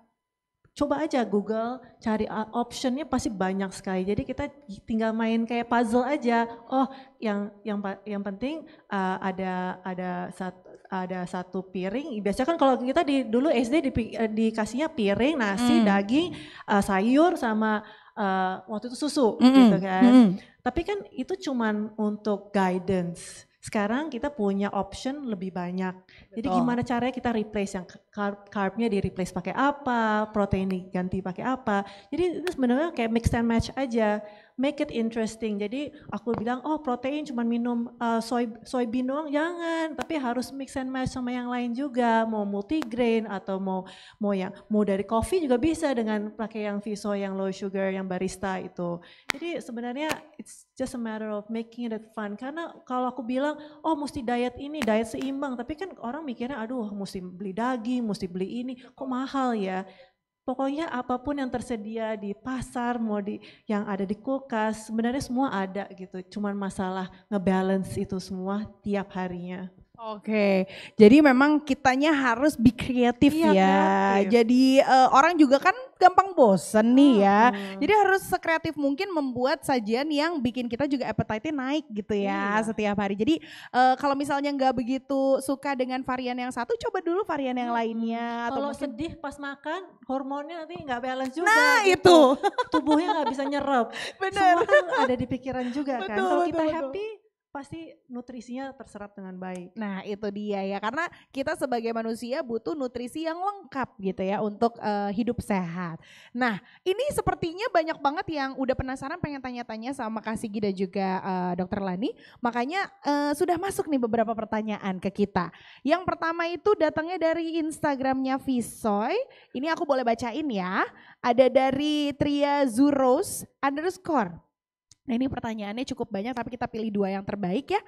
coba aja Google cari optionnya pasti banyak sekali. Jadi kita tinggal main kayak puzzle aja. Oh, yang yang yang penting uh, ada ada satu ada satu piring. Biasanya kan kalau kita di dulu SD di, eh, dikasihnya piring, nasi, hmm. daging, uh, sayur sama uh, waktu itu susu mm -hmm. gitu kan. Mm -hmm. Tapi kan itu cuman untuk guidance. Sekarang kita punya option lebih banyak. Betul. Jadi gimana caranya kita replace yang carb carbnya di replace pakai apa, protein diganti pakai apa. Jadi itu sebenarnya kayak mix and match aja make it interesting. Jadi aku bilang, oh protein cuma minum uh, soy soybean doang, jangan. Tapi harus mix and match sama yang lain juga. Mau multigrain atau mau mau yang mau dari coffee juga bisa dengan pakai yang viso yang low sugar yang barista itu. Jadi sebenarnya it's just a matter of making it fun. Karena kalau aku bilang, oh mesti diet ini, diet seimbang. Tapi kan orang mikirnya, aduh mesti beli daging, mesti beli ini, kok mahal ya. Pokoknya apapun yang tersedia di pasar, mau di yang ada di kulkas, sebenarnya semua ada gitu. Cuman masalah ngebalance itu semua tiap harinya.
Oke, jadi memang kitanya harus be kreatif iya, ya. Kreatif. Jadi uh, orang juga kan gampang bosen nih ya. Jadi harus sekreatif mungkin membuat sajian yang bikin kita juga appetite naik gitu ya iya. setiap hari. Jadi uh, kalau misalnya nggak begitu suka dengan varian yang satu, coba dulu varian yang lainnya. Kalau mungkin...
sedih
pas makan, hormonnya nanti nggak balance juga. Nah gitu.
itu. Tubuhnya nggak bisa nyerap.
Benar. Semua kan ada di pikiran juga kan. betul, kan. Kalau kita betul, happy,
betul pasti nutrisinya terserap dengan baik. Nah, itu dia ya. Karena kita sebagai manusia butuh nutrisi yang lengkap gitu ya untuk uh, hidup sehat. Nah, ini sepertinya banyak banget yang udah penasaran pengen tanya-tanya sama kasih gida juga uh, Dokter Lani. Makanya uh, sudah masuk nih beberapa pertanyaan ke kita. Yang pertama itu datangnya dari Instagramnya Visoy. Ini aku boleh bacain ya. Ada dari Tria Zuros underscore Nah ini pertanyaannya cukup banyak tapi kita pilih dua yang terbaik ya.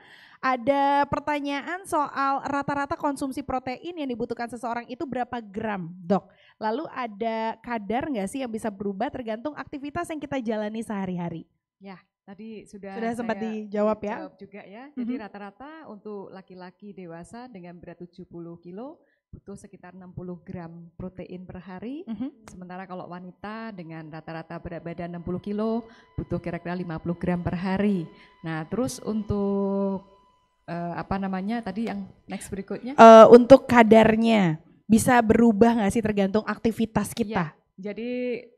Ada pertanyaan soal rata-rata konsumsi protein yang dibutuhkan seseorang itu berapa gram dok? Lalu ada kadar nggak sih yang bisa berubah tergantung aktivitas yang kita jalani sehari-hari?
Ya tadi sudah sudah sempat dijawab ya. juga ya. Jadi mm-hmm. rata-rata mm -hmm. untuk laki-laki dewasa dengan berat 70 kilo butuh sekitar 60 gram protein per hari. Mm -hmm. Sementara kalau wanita dengan rata-rata berat badan 60 kilo butuh kira-kira 50 gram per hari. Nah, terus untuk uh, apa namanya tadi yang next berikutnya? Uh,
untuk kadarnya bisa berubah nggak sih tergantung aktivitas iya, kita? Ya.
Jadi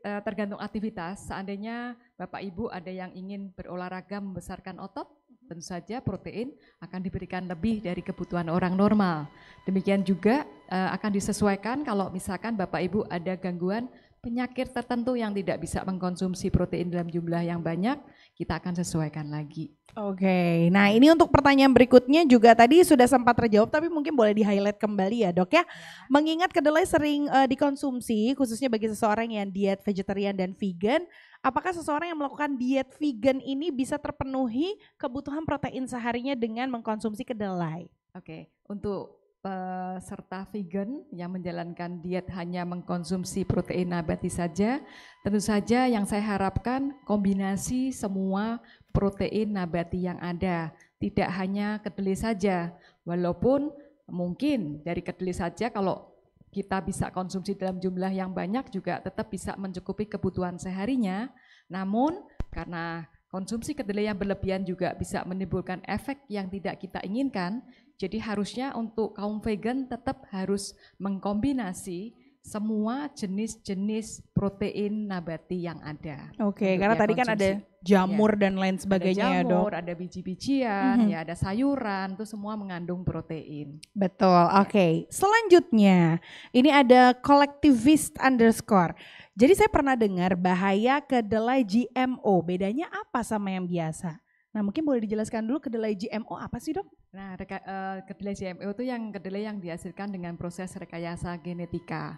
uh, tergantung aktivitas, seandainya Bapak Ibu ada yang ingin berolahraga membesarkan otot, Tentu saja protein akan diberikan lebih dari kebutuhan orang normal. Demikian juga uh, akan disesuaikan kalau misalkan Bapak Ibu ada gangguan penyakit tertentu yang tidak bisa mengkonsumsi protein dalam jumlah yang banyak, kita akan sesuaikan lagi.
Oke, nah ini untuk pertanyaan berikutnya juga tadi sudah sempat terjawab tapi mungkin boleh di-highlight kembali ya dok ya. Iya. Mengingat kedelai sering uh, dikonsumsi khususnya bagi seseorang yang diet vegetarian dan vegan, Apakah seseorang yang melakukan diet vegan ini bisa terpenuhi kebutuhan protein seharinya dengan mengkonsumsi kedelai?
Oke, untuk peserta eh, vegan yang menjalankan diet hanya mengkonsumsi protein nabati saja, tentu saja yang saya harapkan kombinasi semua protein nabati yang ada, tidak hanya kedelai saja. Walaupun mungkin dari kedelai saja kalau kita bisa konsumsi dalam jumlah yang banyak juga tetap bisa mencukupi kebutuhan seharinya. Namun karena konsumsi kedelai yang berlebihan juga bisa menimbulkan efek yang tidak kita inginkan. Jadi harusnya untuk kaum vegan tetap harus mengkombinasi semua jenis-jenis protein nabati yang ada. Oke, okay, karena tadi konsumsi. kan ada iya. jamur ya. dan lain sebagainya ada jamur, ya, Dok. Ada biji-bijian, mm -hmm. ya ada sayuran, itu semua mengandung protein.
Betul. Ya. Oke. Okay. Selanjutnya, ini ada collectivist underscore. Jadi saya pernah dengar bahaya kedelai GMO. Bedanya apa sama yang biasa?
Nah, mungkin boleh dijelaskan dulu kedelai GMO apa sih, Dok? Nah, reka, uh, kedelai GMO itu yang kedelai yang dihasilkan dengan proses rekayasa genetika.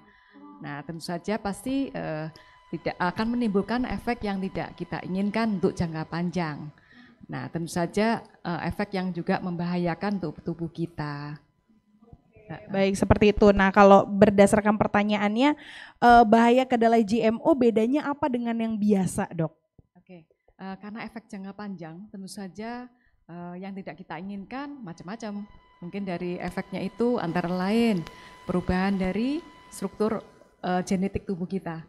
Nah, tentu saja pasti uh, tidak akan menimbulkan efek yang tidak kita inginkan untuk jangka panjang. Nah, tentu saja uh, efek yang juga membahayakan untuk tubuh kita. Baik, seperti itu. Nah, kalau berdasarkan pertanyaannya,
eh, bahaya kedelai GMO bedanya apa dengan yang biasa, dok?
Oke, karena efek jangka panjang, tentu saja yang tidak kita inginkan macam-macam. Mungkin dari efeknya itu antara lain perubahan dari struktur uh, genetik tubuh kita.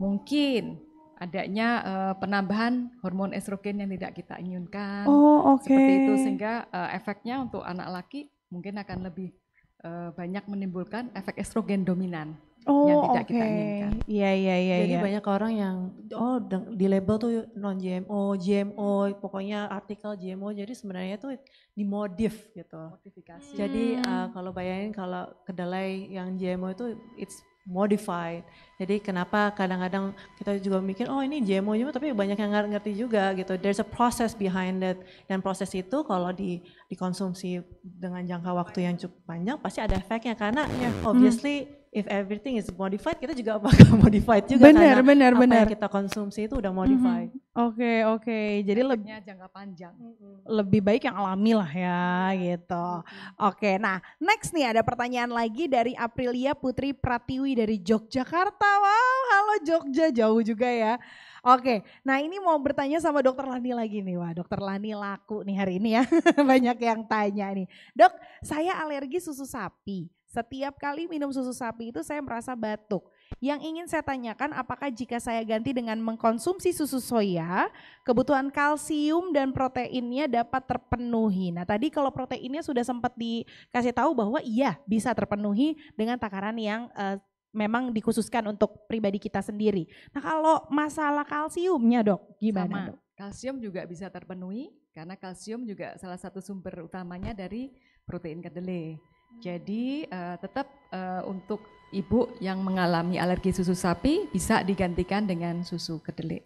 Mungkin adanya uh, penambahan hormon estrogen yang tidak kita inginkan. Oh, oke. Okay. Seperti itu sehingga uh, efeknya untuk anak laki mungkin akan lebih uh, banyak menimbulkan efek estrogen dominan oh, yang tidak okay. kita inginkan. Iya iya iya. Jadi ya. banyak
orang yang oh di label tuh non GMO, GMO, pokoknya artikel GMO. Jadi sebenarnya tuh dimodif gitu. Modifikasi. Jadi uh, kalau bayangin kalau kedelai yang GMO itu it's modified. Jadi kenapa kadang-kadang kita juga mikir oh ini GMO juga tapi banyak yang nggak ngerti juga gitu. There's a process behind it dan proses itu kalau di dikonsumsi dengan jangka waktu yang cukup panjang pasti ada efeknya karena yeah. Hmm. obviously hmm if everything is modified
kita juga bakal modified juga bener, karena bener, apa bener. yang kita konsumsi itu udah modified. Mm-hmm.
Oke mm -hmm. oke, okay, okay. jadi lebihnya
jangka panjang. Mm -hmm.
Lebih baik yang alami lah ya gitu. Mm -hmm. Oke, okay, nah next nih ada pertanyaan lagi dari Aprilia Putri Pratiwi dari Yogyakarta. Wow, halo Jogja, jauh juga ya. Oke, nah ini mau bertanya sama dokter Lani lagi nih. Wah, dokter Lani laku nih hari ini ya. Banyak yang tanya nih. Dok, saya alergi susu sapi setiap kali minum susu sapi itu saya merasa batuk. Yang ingin saya tanyakan apakah jika saya ganti dengan mengkonsumsi susu soya, kebutuhan kalsium dan proteinnya dapat terpenuhi. Nah tadi kalau proteinnya sudah sempat dikasih tahu bahwa iya bisa terpenuhi dengan takaran yang uh, memang dikhususkan untuk pribadi kita sendiri. Nah kalau masalah kalsiumnya dok, gimana Sama. dok?
Kalsium juga bisa terpenuhi karena kalsium juga salah satu sumber utamanya dari protein kedelai. Jadi uh, tetap uh, untuk ibu yang mengalami alergi susu sapi bisa digantikan dengan susu kedelai.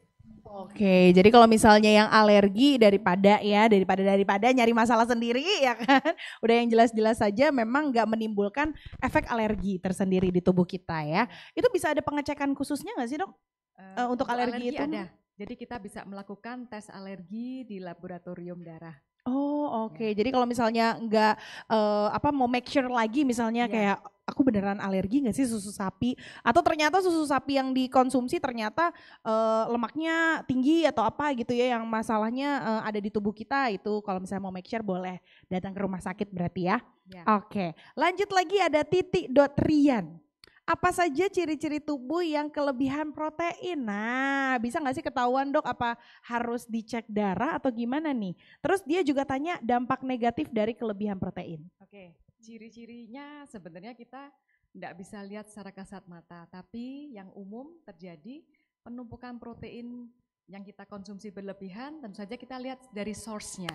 Oke, jadi kalau misalnya yang alergi daripada ya daripada daripada nyari masalah sendiri ya kan, udah yang jelas-jelas saja memang nggak menimbulkan efek alergi tersendiri di tubuh kita ya. Itu bisa ada pengecekan khususnya nggak sih dok uh, untuk, untuk alergi, alergi itu? Ada.
Jadi kita bisa melakukan tes alergi di laboratorium darah.
Oh oke, okay. Iya. jadi kalau misalnya nggak uh, apa mau make sure lagi misalnya yeah. kayak aku beneran alergi nggak sih susu sapi atau ternyata susu sapi yang dikonsumsi ternyata uh, lemaknya tinggi atau apa gitu ya yang masalahnya uh, ada di tubuh kita itu kalau misalnya mau make sure boleh datang ke rumah sakit berarti ya. Yeah. Oke, okay. lanjut lagi ada titik dot Rian apa saja ciri-ciri tubuh yang kelebihan protein? Nah, bisa nggak sih ketahuan dok apa harus dicek darah atau gimana nih? Terus dia juga tanya dampak negatif dari kelebihan protein.
Oke, ciri-cirinya sebenarnya kita nggak bisa lihat secara kasat mata, tapi yang umum terjadi penumpukan protein yang kita konsumsi berlebihan, tentu saja kita lihat dari source-nya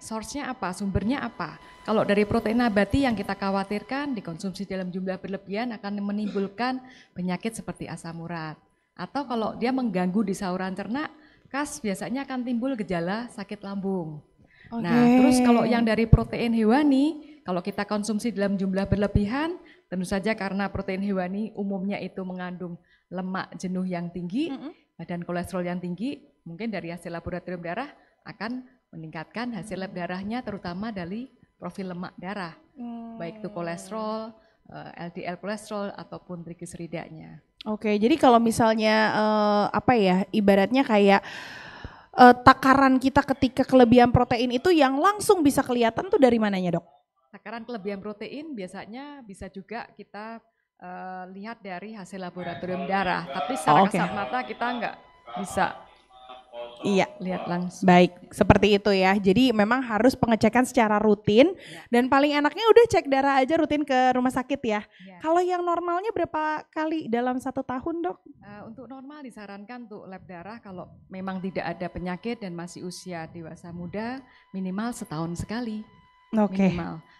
source apa, sumbernya apa. Kalau dari protein nabati yang kita khawatirkan dikonsumsi dalam jumlah berlebihan akan menimbulkan penyakit seperti asam urat. Atau kalau dia mengganggu di saluran cerna, khas biasanya akan timbul gejala sakit lambung. Okay. Nah, terus kalau yang dari protein hewani, kalau kita konsumsi dalam jumlah berlebihan, tentu saja karena protein hewani umumnya itu mengandung lemak jenuh yang tinggi, mm -hmm. badan kolesterol yang tinggi, mungkin dari hasil laboratorium darah akan meningkatkan hasil lab hmm. darahnya terutama dari profil lemak darah, hmm. baik itu kolesterol, LDL eh, kolesterol ataupun trigliseridanya.
Oke, jadi kalau misalnya uh, apa ya, ibaratnya kayak uh, takaran kita ketika kelebihan protein itu yang langsung bisa kelihatan tuh dari mananya, Dok?
Takaran kelebihan protein biasanya bisa juga kita uh, lihat dari hasil laboratorium darah, tapi secara oh, okay. kasat mata kita nggak bisa Iya,
lihat langsung. Baik, seperti itu ya. Jadi memang harus pengecekan secara rutin ya. dan paling enaknya udah cek darah aja rutin ke rumah sakit ya. ya. Kalau yang normalnya berapa kali dalam satu
tahun dok? Uh, untuk normal disarankan untuk lab darah kalau memang tidak ada penyakit dan masih usia dewasa muda minimal setahun sekali. Oke. Okay.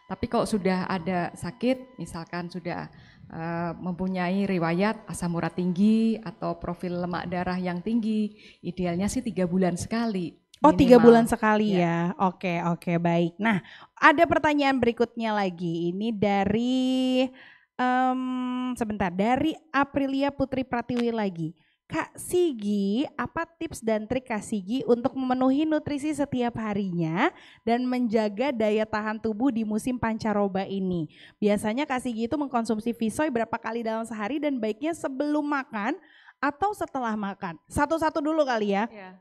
Tapi kalau sudah ada sakit, misalkan sudah Eh, mempunyai riwayat asam urat tinggi atau profil lemak darah yang tinggi, idealnya sih tiga bulan sekali. Oh tiga bulan
sekali ya. ya. Oke oke baik. Nah
ada pertanyaan
berikutnya lagi. Ini dari um, sebentar dari Aprilia Putri Pratiwi lagi. Kak Sigi, apa tips dan trik Kak Sigi untuk memenuhi nutrisi setiap harinya dan menjaga daya tahan tubuh di musim pancaroba ini? Biasanya Kak Sigi itu mengkonsumsi visoy berapa kali dalam sehari dan baiknya sebelum makan atau setelah makan? Satu-satu dulu kali ya. ya.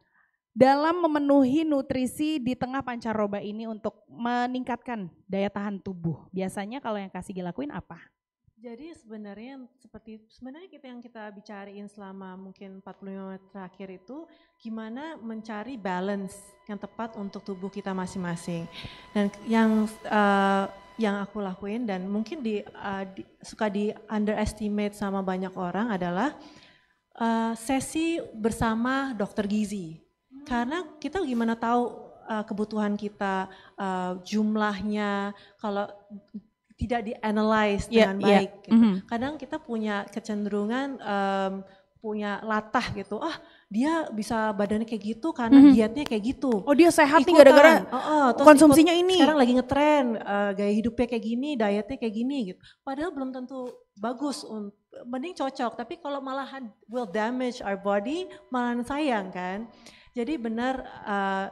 Dalam memenuhi nutrisi di tengah pancaroba ini untuk meningkatkan daya tahan tubuh, biasanya kalau yang Kak Sigi lakuin apa?
Jadi sebenarnya seperti sebenarnya kita yang kita bicarain selama mungkin 45 terakhir itu gimana mencari balance yang tepat untuk tubuh kita masing-masing. Dan yang uh, yang aku lakuin dan mungkin di, uh, di suka di underestimate sama banyak orang adalah uh, sesi bersama dokter gizi. Hmm. Karena kita gimana tahu uh, kebutuhan kita, uh, jumlahnya, kalau tidak dianalyze yeah, dengan iya. baik. Yeah. Gitu. Mm -hmm. Kadang kita punya kecenderungan um, punya latah gitu. Ah, dia bisa badannya kayak gitu karena mm -hmm. dietnya kayak gitu. Oh, dia sehat nih gara-gara oh, oh, konsumsinya ikut, ini. Sekarang lagi ngetren uh, gaya hidupnya kayak gini, dietnya kayak gini gitu. Padahal belum tentu bagus mending cocok, tapi kalau malahan will damage our body, malahan sayang kan. Jadi benar uh,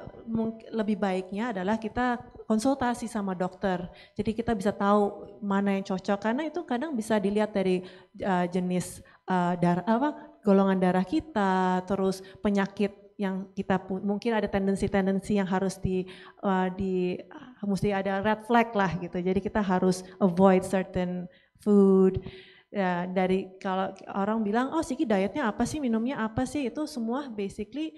lebih baiknya adalah kita konsultasi sama dokter. Jadi kita bisa tahu mana yang cocok karena itu kadang bisa dilihat dari uh, jenis uh, eh, darah apa golongan darah kita, terus penyakit yang kita mungkin ada tendensi-tendensi yang harus di uh, di ah, mesti ada red flag lah gitu. Jadi kita harus avoid certain food. Ya, dari kalau orang bilang oh Siki dietnya apa sih, minumnya apa sih, itu semua basically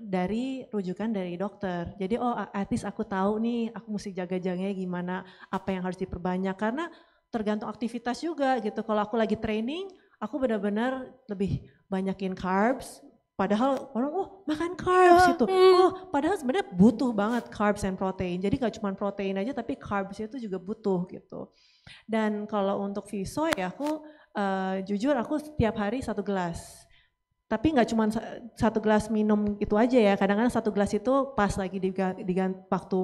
dari rujukan dari dokter. Jadi oh at least aku tahu nih aku mesti jaga-jaganya gimana, apa yang harus diperbanyak karena tergantung aktivitas juga gitu. Kalau aku lagi training, aku benar-benar lebih banyakin carbs Padahal orang, oh makan carbs itu. Hmm. Oh padahal sebenarnya butuh banget carbs and protein. Jadi gak cuma protein aja tapi carbs itu juga butuh gitu. Dan kalau untuk visoy ya aku uh, jujur aku setiap hari satu gelas tapi nggak cuma satu gelas minum itu aja ya kadang-kadang satu gelas itu pas lagi di waktu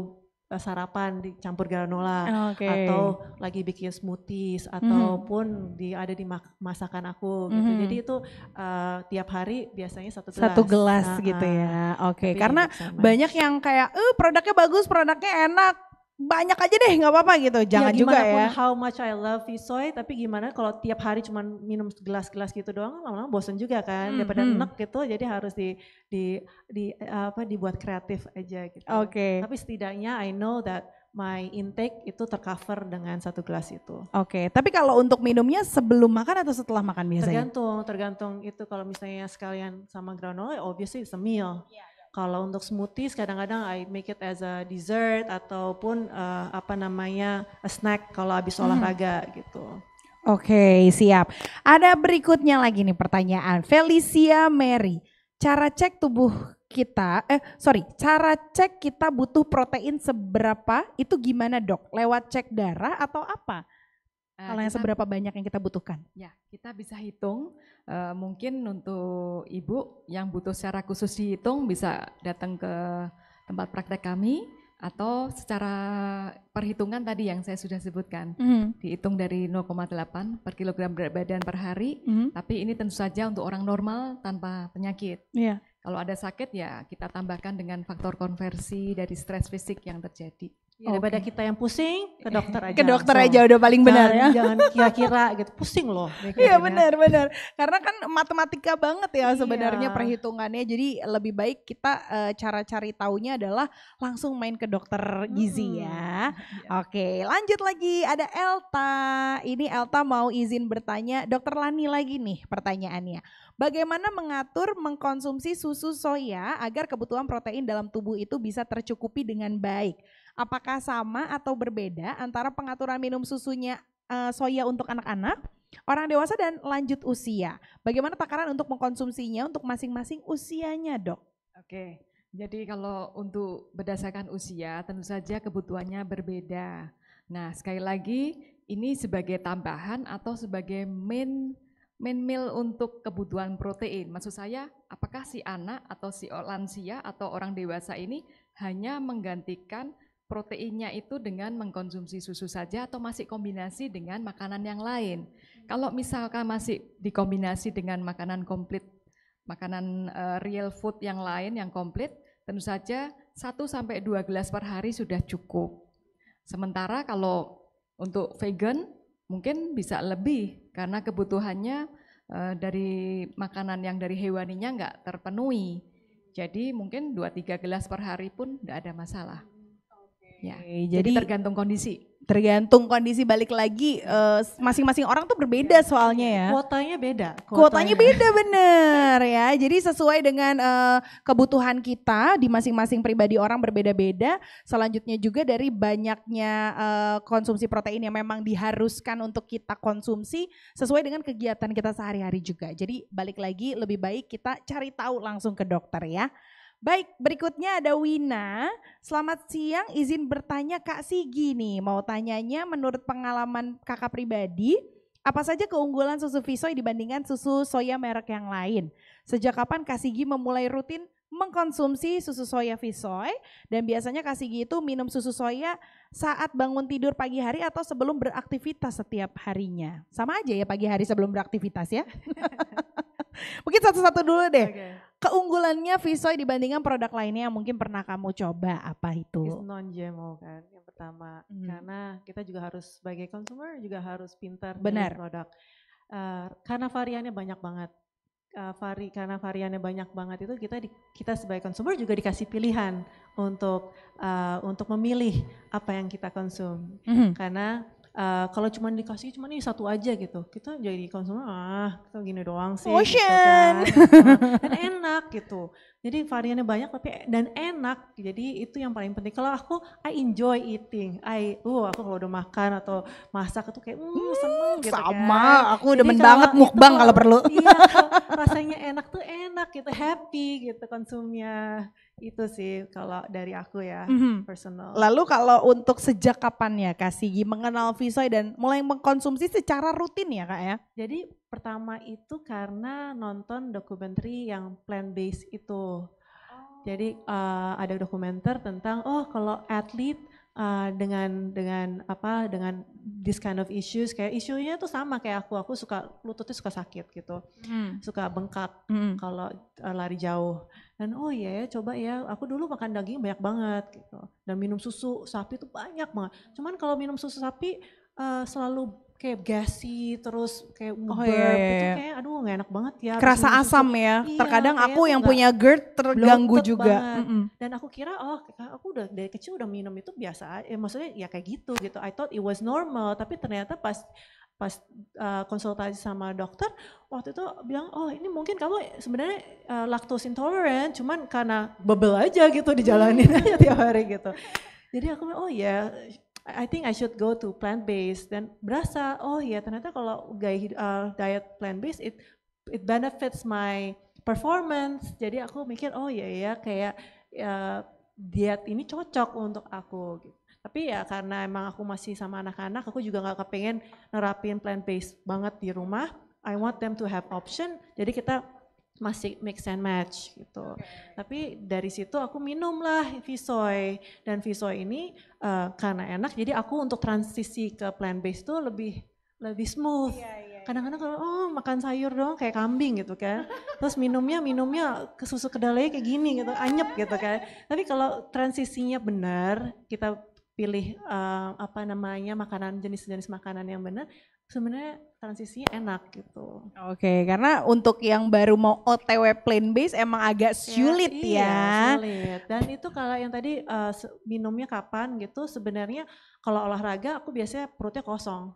eh, sarapan dicampur granola okay. atau lagi bikin smoothies mhm. ataupun mm. di ada di masakan aku gitu mm. jadi itu uh, tiap hari biasanya satu gelas satu gelas uh, gitu ya oke okay. karena
banyak yang kayak eh produknya bagus produknya enak banyak aja deh nggak apa-apa gitu ya, jangan ya, juga ya
how much I love Visoy tapi gimana kalau tiap hari cuma minum gelas-gelas gitu doang lama-lama bosen juga kan hmm, daripada hmm. enek gitu jadi harus di di di apa dibuat kreatif aja gitu oke okay. tapi setidaknya I know that my intake itu tercover dengan satu gelas itu.
Oke, okay. tapi kalau untuk minumnya sebelum makan atau setelah makan biasanya? Tergantung,
tergantung itu kalau misalnya sekalian sama granola, obviously semil kalau untuk smoothies kadang-kadang I make it as a dessert ataupun uh, apa namanya a snack kalau habis hmm. olahraga gitu.
Oke, okay, siap. Ada berikutnya lagi nih pertanyaan. Felicia Mary, cara cek tubuh kita, eh sorry, cara cek kita butuh protein seberapa itu gimana dok? Lewat cek darah atau apa?
Kalau nah, kita, yang seberapa
banyak yang kita butuhkan?
Ya, kita bisa hitung. Uh, mungkin untuk ibu yang butuh secara khusus dihitung bisa datang ke tempat praktek kami atau secara perhitungan tadi yang saya sudah sebutkan mm -hmm. dihitung dari 0,8 per kilogram berat badan per hari mm -hmm. tapi ini tentu saja untuk orang normal tanpa penyakit yeah. kalau ada sakit ya kita tambahkan dengan faktor konversi dari stres fisik yang terjadi Ya, daripada
kita yang pusing ke dokter aja. Ke dokter so, aja udah paling benar ya. Jangan kira-kira
gitu, pusing loh. Ya iya gitu ya. benar benar. Karena kan matematika banget ya iya. sebenarnya iya. perhitungannya. Jadi lebih baik kita uh, cara cari taunya adalah langsung main ke dokter gizi hmm. ya. Iya. Oke, lanjut lagi ada Elta. Ini Elta mau izin bertanya Dokter Lani lagi nih pertanyaannya. Bagaimana mengatur mengkonsumsi susu soya agar kebutuhan protein dalam tubuh itu bisa tercukupi dengan baik? Apakah sama atau berbeda antara pengaturan minum susunya uh, soya untuk anak-anak, orang dewasa dan lanjut usia? Bagaimana takaran untuk mengkonsumsinya untuk masing-masing usianya, Dok?
Oke. Jadi kalau untuk berdasarkan usia, tentu saja kebutuhannya berbeda. Nah, sekali lagi ini sebagai tambahan atau sebagai main main meal untuk kebutuhan protein. Maksud saya, apakah si anak atau si lansia atau orang dewasa ini hanya menggantikan proteinnya itu dengan mengkonsumsi susu saja atau masih kombinasi dengan makanan yang lain. Kalau misalkan masih dikombinasi dengan makanan komplit, makanan eh, real food yang lain yang komplit, tentu saja 1 sampai 2 gelas per hari sudah cukup. Sementara kalau untuk vegan mungkin bisa lebih karena kebutuhannya eh, dari makanan yang dari hewaninya nggak terpenuhi. Jadi mungkin 2-3 gelas per hari pun nggak ada masalah. Ya. Jadi, Jadi tergantung kondisi.
Tergantung kondisi balik lagi eh, masing-masing uh, orang tuh berbeda soalnya ya.
Kuotanya beda. Kuotanya, kuotanya
beda bener ya. Jadi sesuai dengan uh, kebutuhan kita di masing-masing pribadi orang berbeda-beda. Selanjutnya juga dari banyaknya uh, konsumsi protein yang memang diharuskan untuk kita konsumsi sesuai dengan kegiatan kita sehari-hari juga. Jadi balik lagi lebih baik kita cari tahu langsung ke dokter ya. Baik, berikutnya ada Wina. Selamat siang, izin bertanya Kak Sigi nih. Mau tanyanya menurut pengalaman kakak pribadi, apa saja keunggulan susu Visoy dibandingkan susu soya merek yang lain? Sejak kapan Kak Sigi memulai rutin mengkonsumsi susu soya Visoy? Dan biasanya Kak Sigi itu minum susu soya saat bangun tidur pagi hari atau sebelum beraktivitas setiap harinya? Sama aja ya pagi hari sebelum beraktivitas ya. Mungkin satu-satu dulu deh. Okay keunggulannya Visoy dibandingkan produk lainnya yang mungkin pernah kamu coba apa itu? It's
non GMO kan yang pertama hmm. karena kita juga harus sebagai consumer juga harus pintar Benar. produk uh, karena variannya banyak banget uh, vari karena variannya banyak banget itu kita di, kita sebagai consumer juga dikasih pilihan untuk uh, untuk memilih apa yang kita konsum -hmm. karena uh, kalau cuma dikasih cuma nih satu aja gitu kita jadi konsumen ah kita gini doang sih Gitu kan. dan enak gitu jadi variannya banyak tapi dan enak jadi itu yang paling penting kalau aku I enjoy eating I uh aku kalau udah makan atau masak itu kayak mmm, hmm, seneng gitu sama kan. aku udah men banget mukbang kalau perlu iya kalau rasanya enak tuh enak gitu happy gitu konsumnya itu sih kalau dari aku ya, mm-hmm. personal. Lalu
kalau untuk sejak kapan ya Kak Sigi mengenal Visoy dan mulai mengkonsumsi secara rutin ya Kak ya?
Jadi pertama itu karena nonton dokumenter yang plant-based itu. Jadi uh, ada dokumenter tentang oh kalau atlet uh, dengan dengan apa dengan this kind of issues kayak isunya tuh sama kayak aku aku suka lututnya suka sakit gitu, hmm. suka bengkak hmm. kalau uh, lari jauh dan oh iya ya coba ya aku dulu makan daging banyak banget gitu dan minum susu sapi itu banyak banget cuman kalau minum susu sapi uh, selalu kayak gasi terus kayak uber oh, iya, iya. itu iya. kayak aduh nggak enak banget ya kerasa susu. asam ya iya, terkadang aku yang punya GERD terganggu juga mm hmm dan aku kira oh aku udah dari kecil udah minum itu biasa ya maksudnya ya kayak gitu gitu I thought it was normal tapi ternyata pas pas uh, konsultasi sama dokter waktu itu bilang oh ini mungkin kamu sebenarnya uh, lactose intolerant cuman karena bebel aja gitu dijalanin hmm. aja tiap hari gitu jadi aku bilang oh ya yeah, I think I should go to plant based dan berasa oh ya yeah, ternyata kalau gaya uh, diet plant based it it benefits my performance jadi aku mikir oh ya yeah, ya yeah, kayak uh, diet ini cocok untuk aku gitu tapi ya karena emang aku masih sama anak-anak aku juga nggak kepengen nerapin plan based banget di rumah I want them to have option jadi kita masih mix and match gitu. Tapi dari situ aku minum lah Visoy dan Visoy ini uh, karena enak jadi aku untuk transisi ke plan based tuh lebih lebih smooth. Iya, iya, iya. Kadang-kadang kalau oh makan sayur dong kayak kambing gitu kan. Terus minumnya minumnya ke susu kedelai kayak gini gitu, anyep gitu kan. Tapi kalau transisinya benar, kita pilih uh, apa namanya makanan jenis-jenis makanan yang benar sebenarnya transisinya enak gitu.
Oke, okay, karena untuk yang baru mau OTW plain base emang agak ya, sulit ya. Iya, ya. sulit.
Dan itu kalau yang tadi uh, minumnya kapan gitu sebenarnya kalau olahraga aku biasanya perutnya kosong.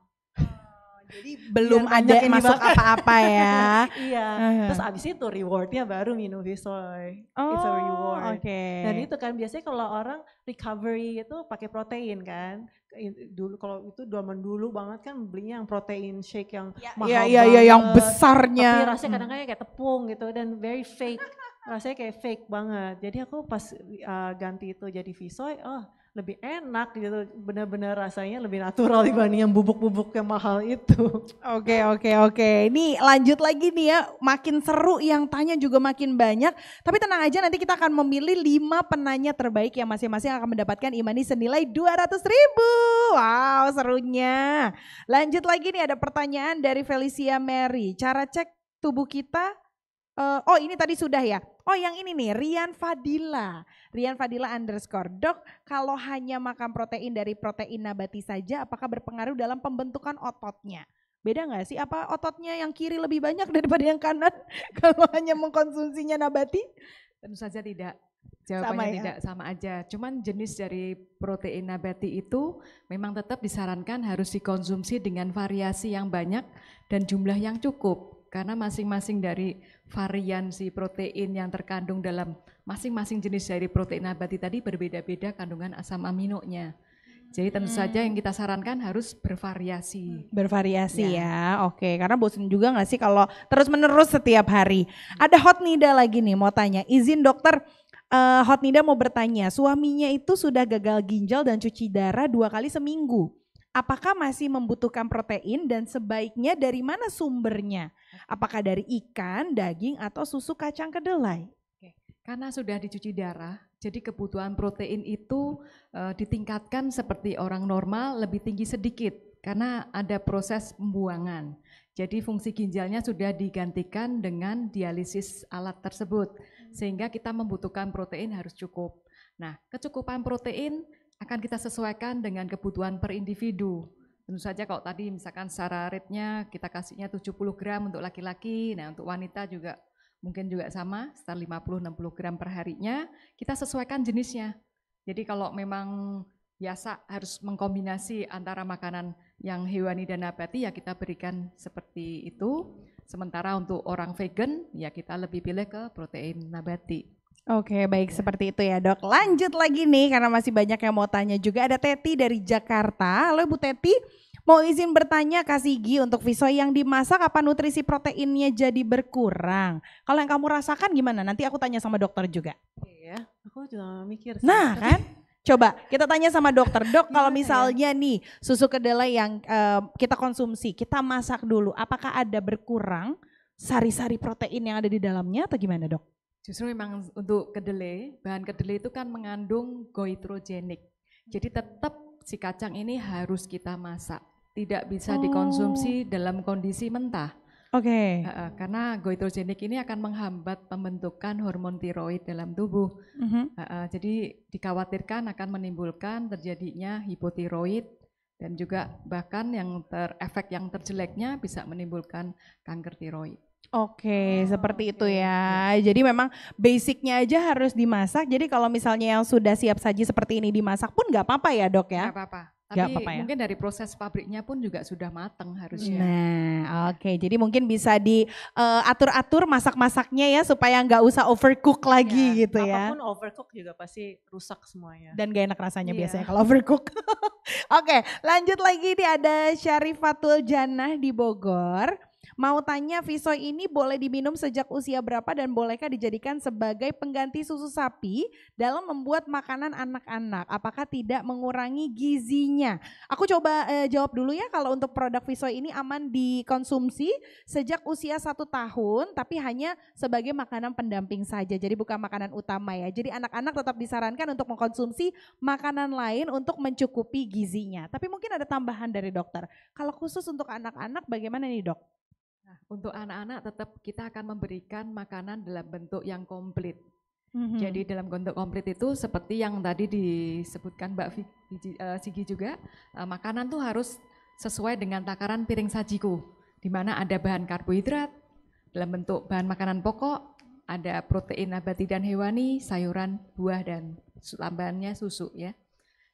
Jadi belum ada masuk apa-apa ya. iya. Terus
abis itu rewardnya baru minum Visoy. Oh, It's a oh, reward. Oke. Okay. Dan itu kan biasanya kalau orang recovery itu pakai protein kan. Dulu kalau itu zaman dulu banget kan belinya yang protein shake yang ya, mahal Iya iya iya yang besarnya. Tapi rasanya kadang-kadang hmm. kayak tepung gitu dan very fake. rasanya kayak fake banget. Jadi aku pas uh, ganti itu jadi Visoy, oh lebih enak gitu benar-benar rasanya lebih natural dibanding
yang bubuk-bubuk yang mahal itu. Oke okay, oke okay, oke. Okay. Ini lanjut lagi nih ya, makin seru yang tanya juga makin banyak. Tapi tenang aja nanti kita akan memilih lima penanya terbaik yang masing-masing akan mendapatkan imani senilai 200 ribu. Wow serunya. Lanjut lagi nih ada pertanyaan dari Felicia Mary. Cara cek tubuh kita Uh, oh ini tadi sudah ya. Oh yang ini nih Rian Fadila. Rian Fadila underscore. Dok kalau hanya makan protein dari protein nabati saja apakah berpengaruh dalam pembentukan ototnya? Beda nggak sih? Apa ototnya yang kiri lebih banyak daripada yang kanan
kalau hanya mengkonsumsinya nabati? Tentu saja tidak.
Jawabannya sama ya? tidak
sama aja. Cuman jenis dari protein nabati itu memang tetap disarankan harus dikonsumsi dengan variasi yang banyak dan jumlah yang cukup. Karena masing-masing dari varian si protein yang terkandung dalam masing-masing jenis dari protein nabati tadi berbeda-beda kandungan asam aminonya. Jadi tentu hmm. saja yang kita sarankan harus bervariasi.
Bervariasi ya, ya. oke. Karena bosan juga nggak sih kalau terus-menerus setiap hari. Ada Hot Nida lagi nih mau tanya, izin dokter uh, Hot Nida mau bertanya, suaminya itu sudah gagal ginjal dan cuci darah dua kali seminggu apakah masih membutuhkan protein dan sebaiknya dari mana sumbernya? Apakah dari ikan,
daging, atau susu kacang kedelai? Karena sudah dicuci darah, jadi kebutuhan protein itu e, ditingkatkan seperti orang normal lebih tinggi sedikit karena ada proses pembuangan. Jadi fungsi ginjalnya sudah digantikan dengan dialisis alat tersebut hmm. sehingga kita membutuhkan protein harus cukup. Nah, kecukupan protein akan kita sesuaikan dengan kebutuhan per individu. Tentu saja kalau tadi misalkan secara rate-nya kita kasihnya 70 gram untuk laki-laki, nah untuk wanita juga mungkin juga sama, sekitar 50-60 gram per harinya, kita sesuaikan jenisnya. Jadi kalau memang biasa harus mengkombinasi antara makanan yang hewani dan nabati ya kita berikan seperti itu. Sementara untuk orang vegan ya kita lebih pilih ke protein nabati.
Oke, baik ya. seperti itu ya, Dok. Lanjut lagi nih karena masih banyak yang mau tanya juga. Ada Teti dari Jakarta. Halo Bu Teti, mau izin bertanya Kak Sigi untuk Visoy yang dimasak apa nutrisi proteinnya jadi berkurang? Kalau yang kamu rasakan gimana? Nanti aku tanya sama dokter juga.
Iya, aku juga mikir.
Sih. Nah, kan? Coba kita tanya sama dokter. Dok, kalau ya? misalnya nih susu kedelai yang uh, kita konsumsi, kita masak dulu, apakah ada berkurang sari-sari protein yang ada di dalamnya atau gimana, Dok?
Justru memang untuk kedelai, bahan kedelai itu kan mengandung goitrogenik. Jadi tetap si kacang ini harus kita masak. Tidak bisa oh. dikonsumsi dalam kondisi mentah. Oke. Okay. karena goitrogenik ini akan menghambat pembentukan hormon tiroid dalam tubuh. Mm -hmm. jadi dikhawatirkan akan menimbulkan terjadinya hipotiroid dan juga bahkan yang ter efek yang terjeleknya bisa menimbulkan kanker tiroid. Oke,
seperti itu ya. Iya. Jadi memang basicnya aja harus dimasak. Jadi kalau misalnya yang sudah siap saji seperti ini dimasak pun nggak apa-apa ya dok ya? Nggak apa-apa. Tapi Gak apa -apa ya? mungkin
dari proses pabriknya pun juga sudah mateng harusnya.
Nah, oke. Okay. Jadi mungkin bisa diatur-atur eh, uh, masak-masaknya ya supaya nggak usah overcook iya, lagi ya, gitu ya. Apapun
overcook juga pasti
rusak semuanya. Dan gak enak rasanya yeah. biasanya kalau overcook. oke, okay, lanjut lagi nih ada Syarifatul Janah di Bogor. Mau tanya Viso ini boleh diminum sejak usia berapa dan bolehkah dijadikan sebagai pengganti susu sapi dalam membuat makanan anak-anak? Apakah tidak mengurangi gizinya? Aku coba eh, jawab dulu ya kalau untuk produk Viso ini aman dikonsumsi sejak usia satu tahun tapi hanya sebagai makanan pendamping saja. Jadi bukan makanan utama ya. Jadi anak-anak tetap disarankan untuk mengkonsumsi makanan lain untuk mencukupi gizinya. Tapi mungkin ada tambahan dari dokter.
Kalau khusus untuk anak-anak bagaimana nih dok? Nah, untuk anak-anak tetap kita akan memberikan makanan dalam bentuk yang komplit. Mm-hmm. Jadi dalam bentuk komplit itu seperti yang tadi disebutkan Mbak Fiji, uh, eh, Sigi juga, uh, makanan tuh harus sesuai dengan takaran piring sajiku, di mana ada bahan karbohidrat dalam bentuk bahan makanan pokok, ada protein nabati dan hewani, sayuran, buah dan lambannya susu ya.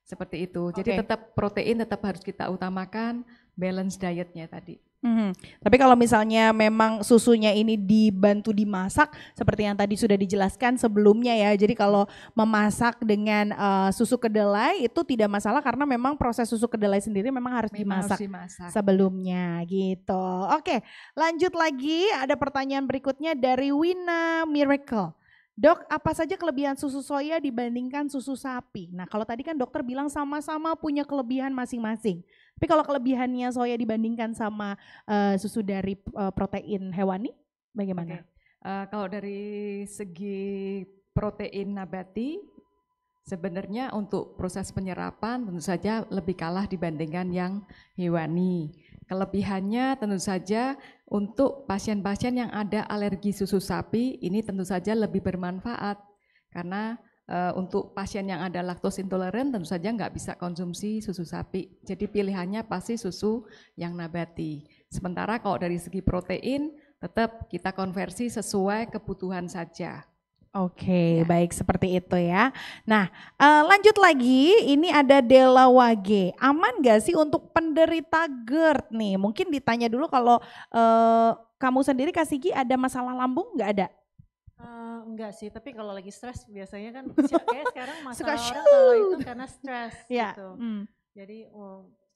Seperti itu. Jadi okay. tetap protein tetap harus kita utamakan, balance dietnya tadi.
Hmm, tapi kalau misalnya memang susunya ini dibantu dimasak, seperti yang tadi sudah dijelaskan sebelumnya ya. Jadi kalau memasak dengan uh, susu kedelai itu tidak masalah karena memang proses susu kedelai sendiri memang harus, memang dimasak, harus dimasak sebelumnya gitu. Oke, lanjut lagi ada pertanyaan berikutnya dari Wina Miracle. Dok, apa saja kelebihan susu soya dibandingkan susu sapi? Nah, kalau tadi kan dokter bilang sama-sama punya kelebihan masing-masing. Tapi kalau kelebihannya soya dibandingkan sama uh, susu dari uh, protein hewani, bagaimana?
Okay. Uh, eh, kalau dari segi protein nabati, sebenarnya untuk proses penyerapan tentu saja lebih kalah dibandingkan yang hewani. Kelebihannya tentu saja untuk pasien-pasien yang ada alergi susu sapi ini tentu saja lebih bermanfaat karena Eh, untuk pasien yang ada laktos intoleran tentu saja nggak bisa konsumsi susu sapi. Jadi pilihannya pasti susu yang nabati. Sementara kalau dari segi protein tetap kita konversi sesuai kebutuhan saja.
Oke, okay, ya. baik seperti itu ya. Nah, uh, lanjut lagi, ini ada Dela Wage. Aman gak sih untuk penderita GERD nih? Mungkin ditanya dulu kalau uh, kamu sendiri Kak Sigi ada masalah lambung nggak ada?
Uh, enggak sih, tapi kalau lagi stres biasanya kan kayak sekarang masalah Suka orang kalau itu karena stres yeah. gitu. Mm. Jadi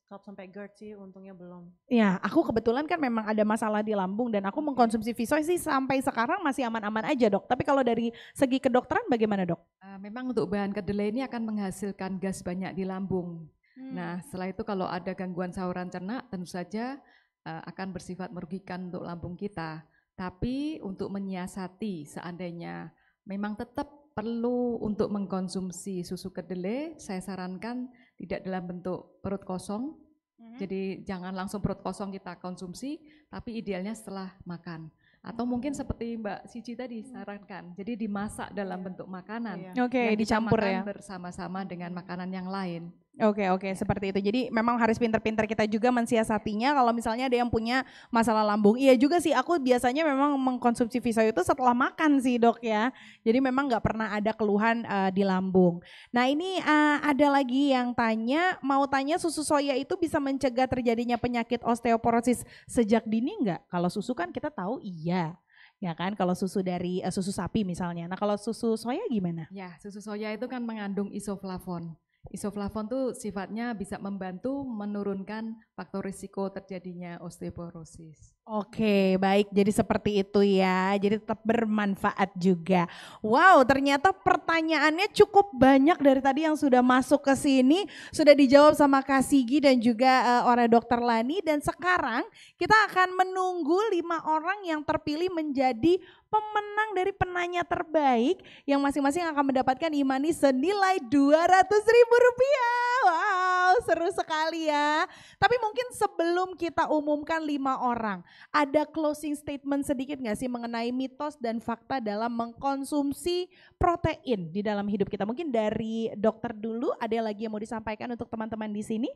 kalau sampai GERD sih untungnya belum.
Ya, aku kebetulan kan memang ada masalah di lambung dan aku mengkonsumsi Visoy sih sampai
sekarang masih aman-aman aja dok. Tapi kalau dari segi kedokteran bagaimana dok? Uh, memang untuk bahan kedelai ini akan menghasilkan gas banyak di lambung. Hmm. Nah setelah itu kalau ada gangguan saluran cerna tentu saja uh, akan bersifat merugikan untuk lambung kita. Tapi untuk menyiasati seandainya memang tetap perlu untuk mengkonsumsi susu kedelai, saya sarankan tidak dalam bentuk perut kosong. Mhm. Jadi jangan langsung perut kosong kita konsumsi, tapi idealnya setelah makan. Atau mungkin hmm. seperti Mbak Sici tadi hmm. sarankan, jadi dimasak dalam iya. bentuk makanan. Iya. Oke, okay, dicampur makan ya. bersama-sama dengan makanan yang lain.
Oke okay, oke okay, seperti itu. Jadi memang harus pinter-pinter kita juga mensiasatinya. Kalau misalnya ada yang punya masalah lambung, iya juga sih. Aku biasanya memang mengkonsumsi pisau itu setelah makan sih dok ya. Jadi memang nggak pernah ada keluhan uh, di lambung. Nah ini uh, ada lagi yang tanya, mau tanya susu soya itu bisa mencegah terjadinya penyakit osteoporosis sejak dini nggak? Kalau susu kan kita tahu iya ya kan kalau susu dari uh, susu sapi misalnya. Nah kalau susu soya gimana?
Ya susu soya itu kan mengandung isoflavon. Isoflavon tuh sifatnya bisa membantu menurunkan faktor risiko terjadinya osteoporosis.
Oke, baik. Jadi seperti itu ya. Jadi tetap bermanfaat juga. Wow, ternyata pertanyaannya cukup banyak dari tadi yang sudah masuk ke sini, sudah dijawab sama Kak Sigi dan juga uh, oleh Dokter Lani dan sekarang kita akan menunggu lima orang yang terpilih menjadi pemenang dari penanya terbaik yang masing-masing akan mendapatkan imani senilai ribu rupiah. Wow, seru sekali ya. Tapi mungkin sebelum kita umumkan lima orang, ada closing statement sedikit nggak sih mengenai mitos dan fakta dalam mengkonsumsi protein di dalam hidup kita? Mungkin dari dokter dulu ada lagi yang mau disampaikan untuk teman-teman di sini?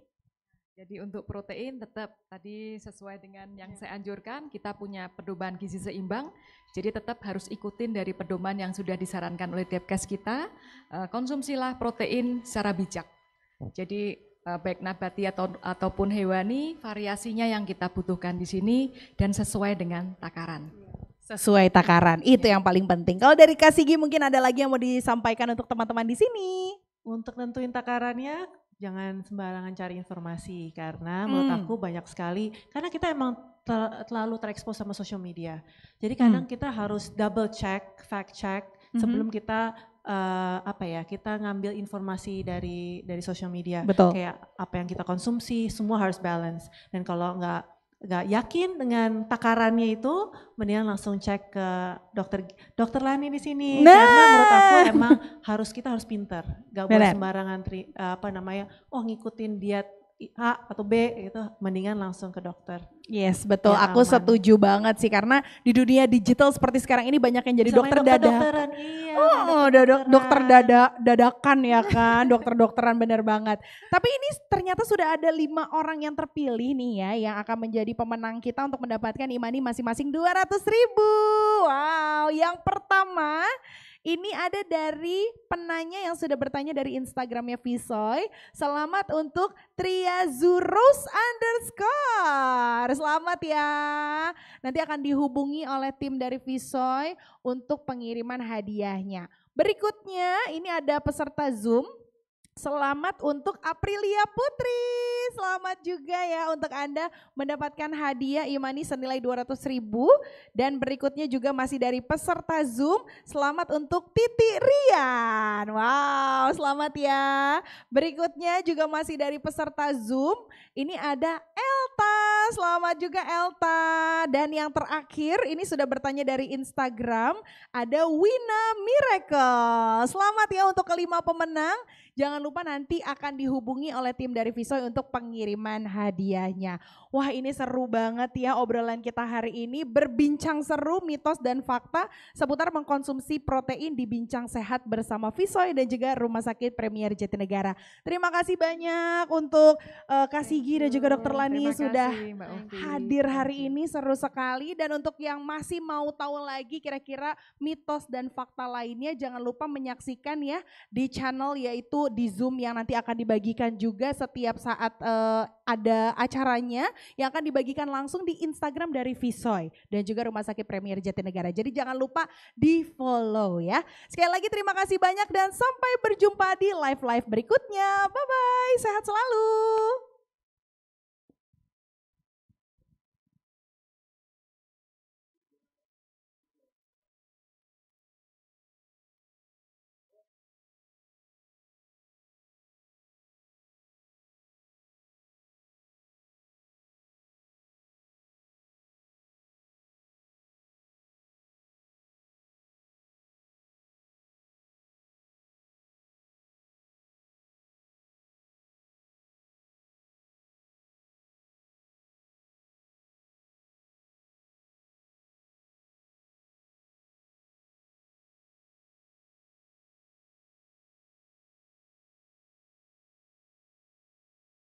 Jadi untuk protein tetap tadi sesuai dengan yang iya. saya anjurkan, kita punya pedoman gizi seimbang, jadi tetap harus ikutin dari pedoman yang sudah disarankan oleh Depkes kita, eh, konsumsilah protein secara bijak. Hmm. Jadi Eh, baik nabati atau ataupun hewani variasinya yang kita butuhkan di sini dan sesuai dengan takaran.
Sesuai takaran itu yang paling penting. Kalau dari
Kasigi mungkin ada lagi yang mau disampaikan untuk teman-teman di sini.
Untuk nentuin takarannya jangan sembarangan cari informasi karena hmm. menurut aku banyak sekali karena kita emang terlalu terekspos sama sosial media. Jadi kadang hmm. kita harus double check, fact check hmm. sebelum kita uh, apa ya kita ngambil informasi dari dari sosial media Betul. kayak apa yang kita konsumsi semua harus balance dan kalau nggak nggak yakin dengan takarannya itu mendingan langsung cek ke dokter dokter Lani di sini nah. karena menurut aku emang harus kita harus pinter nggak boleh sembarangan tri, eh, apa namanya oh ngikutin diet A atau B itu mendingan
langsung ke dokter. Yes, betul. Ya, aku aman. setuju banget sih karena di dunia digital seperti sekarang ini banyak yang jadi dokter, dokter dada. iya, oh, oh dokter dada dadakan ya kan, dokter-dokteran bener banget. Tapi ini ternyata sudah ada lima orang yang terpilih nih ya yang akan menjadi pemenang kita untuk mendapatkan imani masing-masing dua ratus ribu. Wow, yang pertama ini ada dari penanya yang sudah bertanya dari Instagramnya Visoy. Selamat untuk Triazurus Zurus underscore. Selamat ya. Nanti akan dihubungi oleh tim dari Visoy untuk pengiriman hadiahnya. Berikutnya ini ada peserta Zoom. Selamat untuk Aprilia Putri selamat juga ya untuk Anda mendapatkan hadiah Imani senilai 200 ribu. Dan berikutnya juga masih dari peserta Zoom. Selamat untuk Titi Rian. Wow, selamat ya. Berikutnya juga masih dari peserta Zoom. Ini ada Elta. Selamat juga Elta. Dan yang terakhir ini sudah bertanya dari Instagram. Ada Wina Miracle. Selamat ya untuk kelima pemenang. Jangan lupa nanti akan dihubungi oleh tim dari Visoy untuk pengiriman hadiahnya. Wah ini seru banget ya obrolan kita hari ini berbincang seru mitos dan fakta seputar mengkonsumsi protein di Bincang Sehat bersama Visoy dan juga Rumah Sakit Premier Jatinegara. Terima kasih banyak untuk uh, eh, Kasigi dan juga Dokter Lani kasih, sudah
hadir hari
ini seru sekali dan untuk yang masih mau tahu lagi kira-kira mitos dan fakta lainnya jangan lupa menyaksikan ya di channel yaitu di Zoom yang nanti akan dibagikan juga setiap saat uh, ada acaranya yang akan dibagikan langsung di Instagram dari Visoy dan juga Rumah Sakit Premier Jatinegara. Jadi jangan lupa di follow ya. Sekali lagi terima kasih banyak dan sampai berjumpa di live-live berikutnya. Bye-bye, sehat selalu.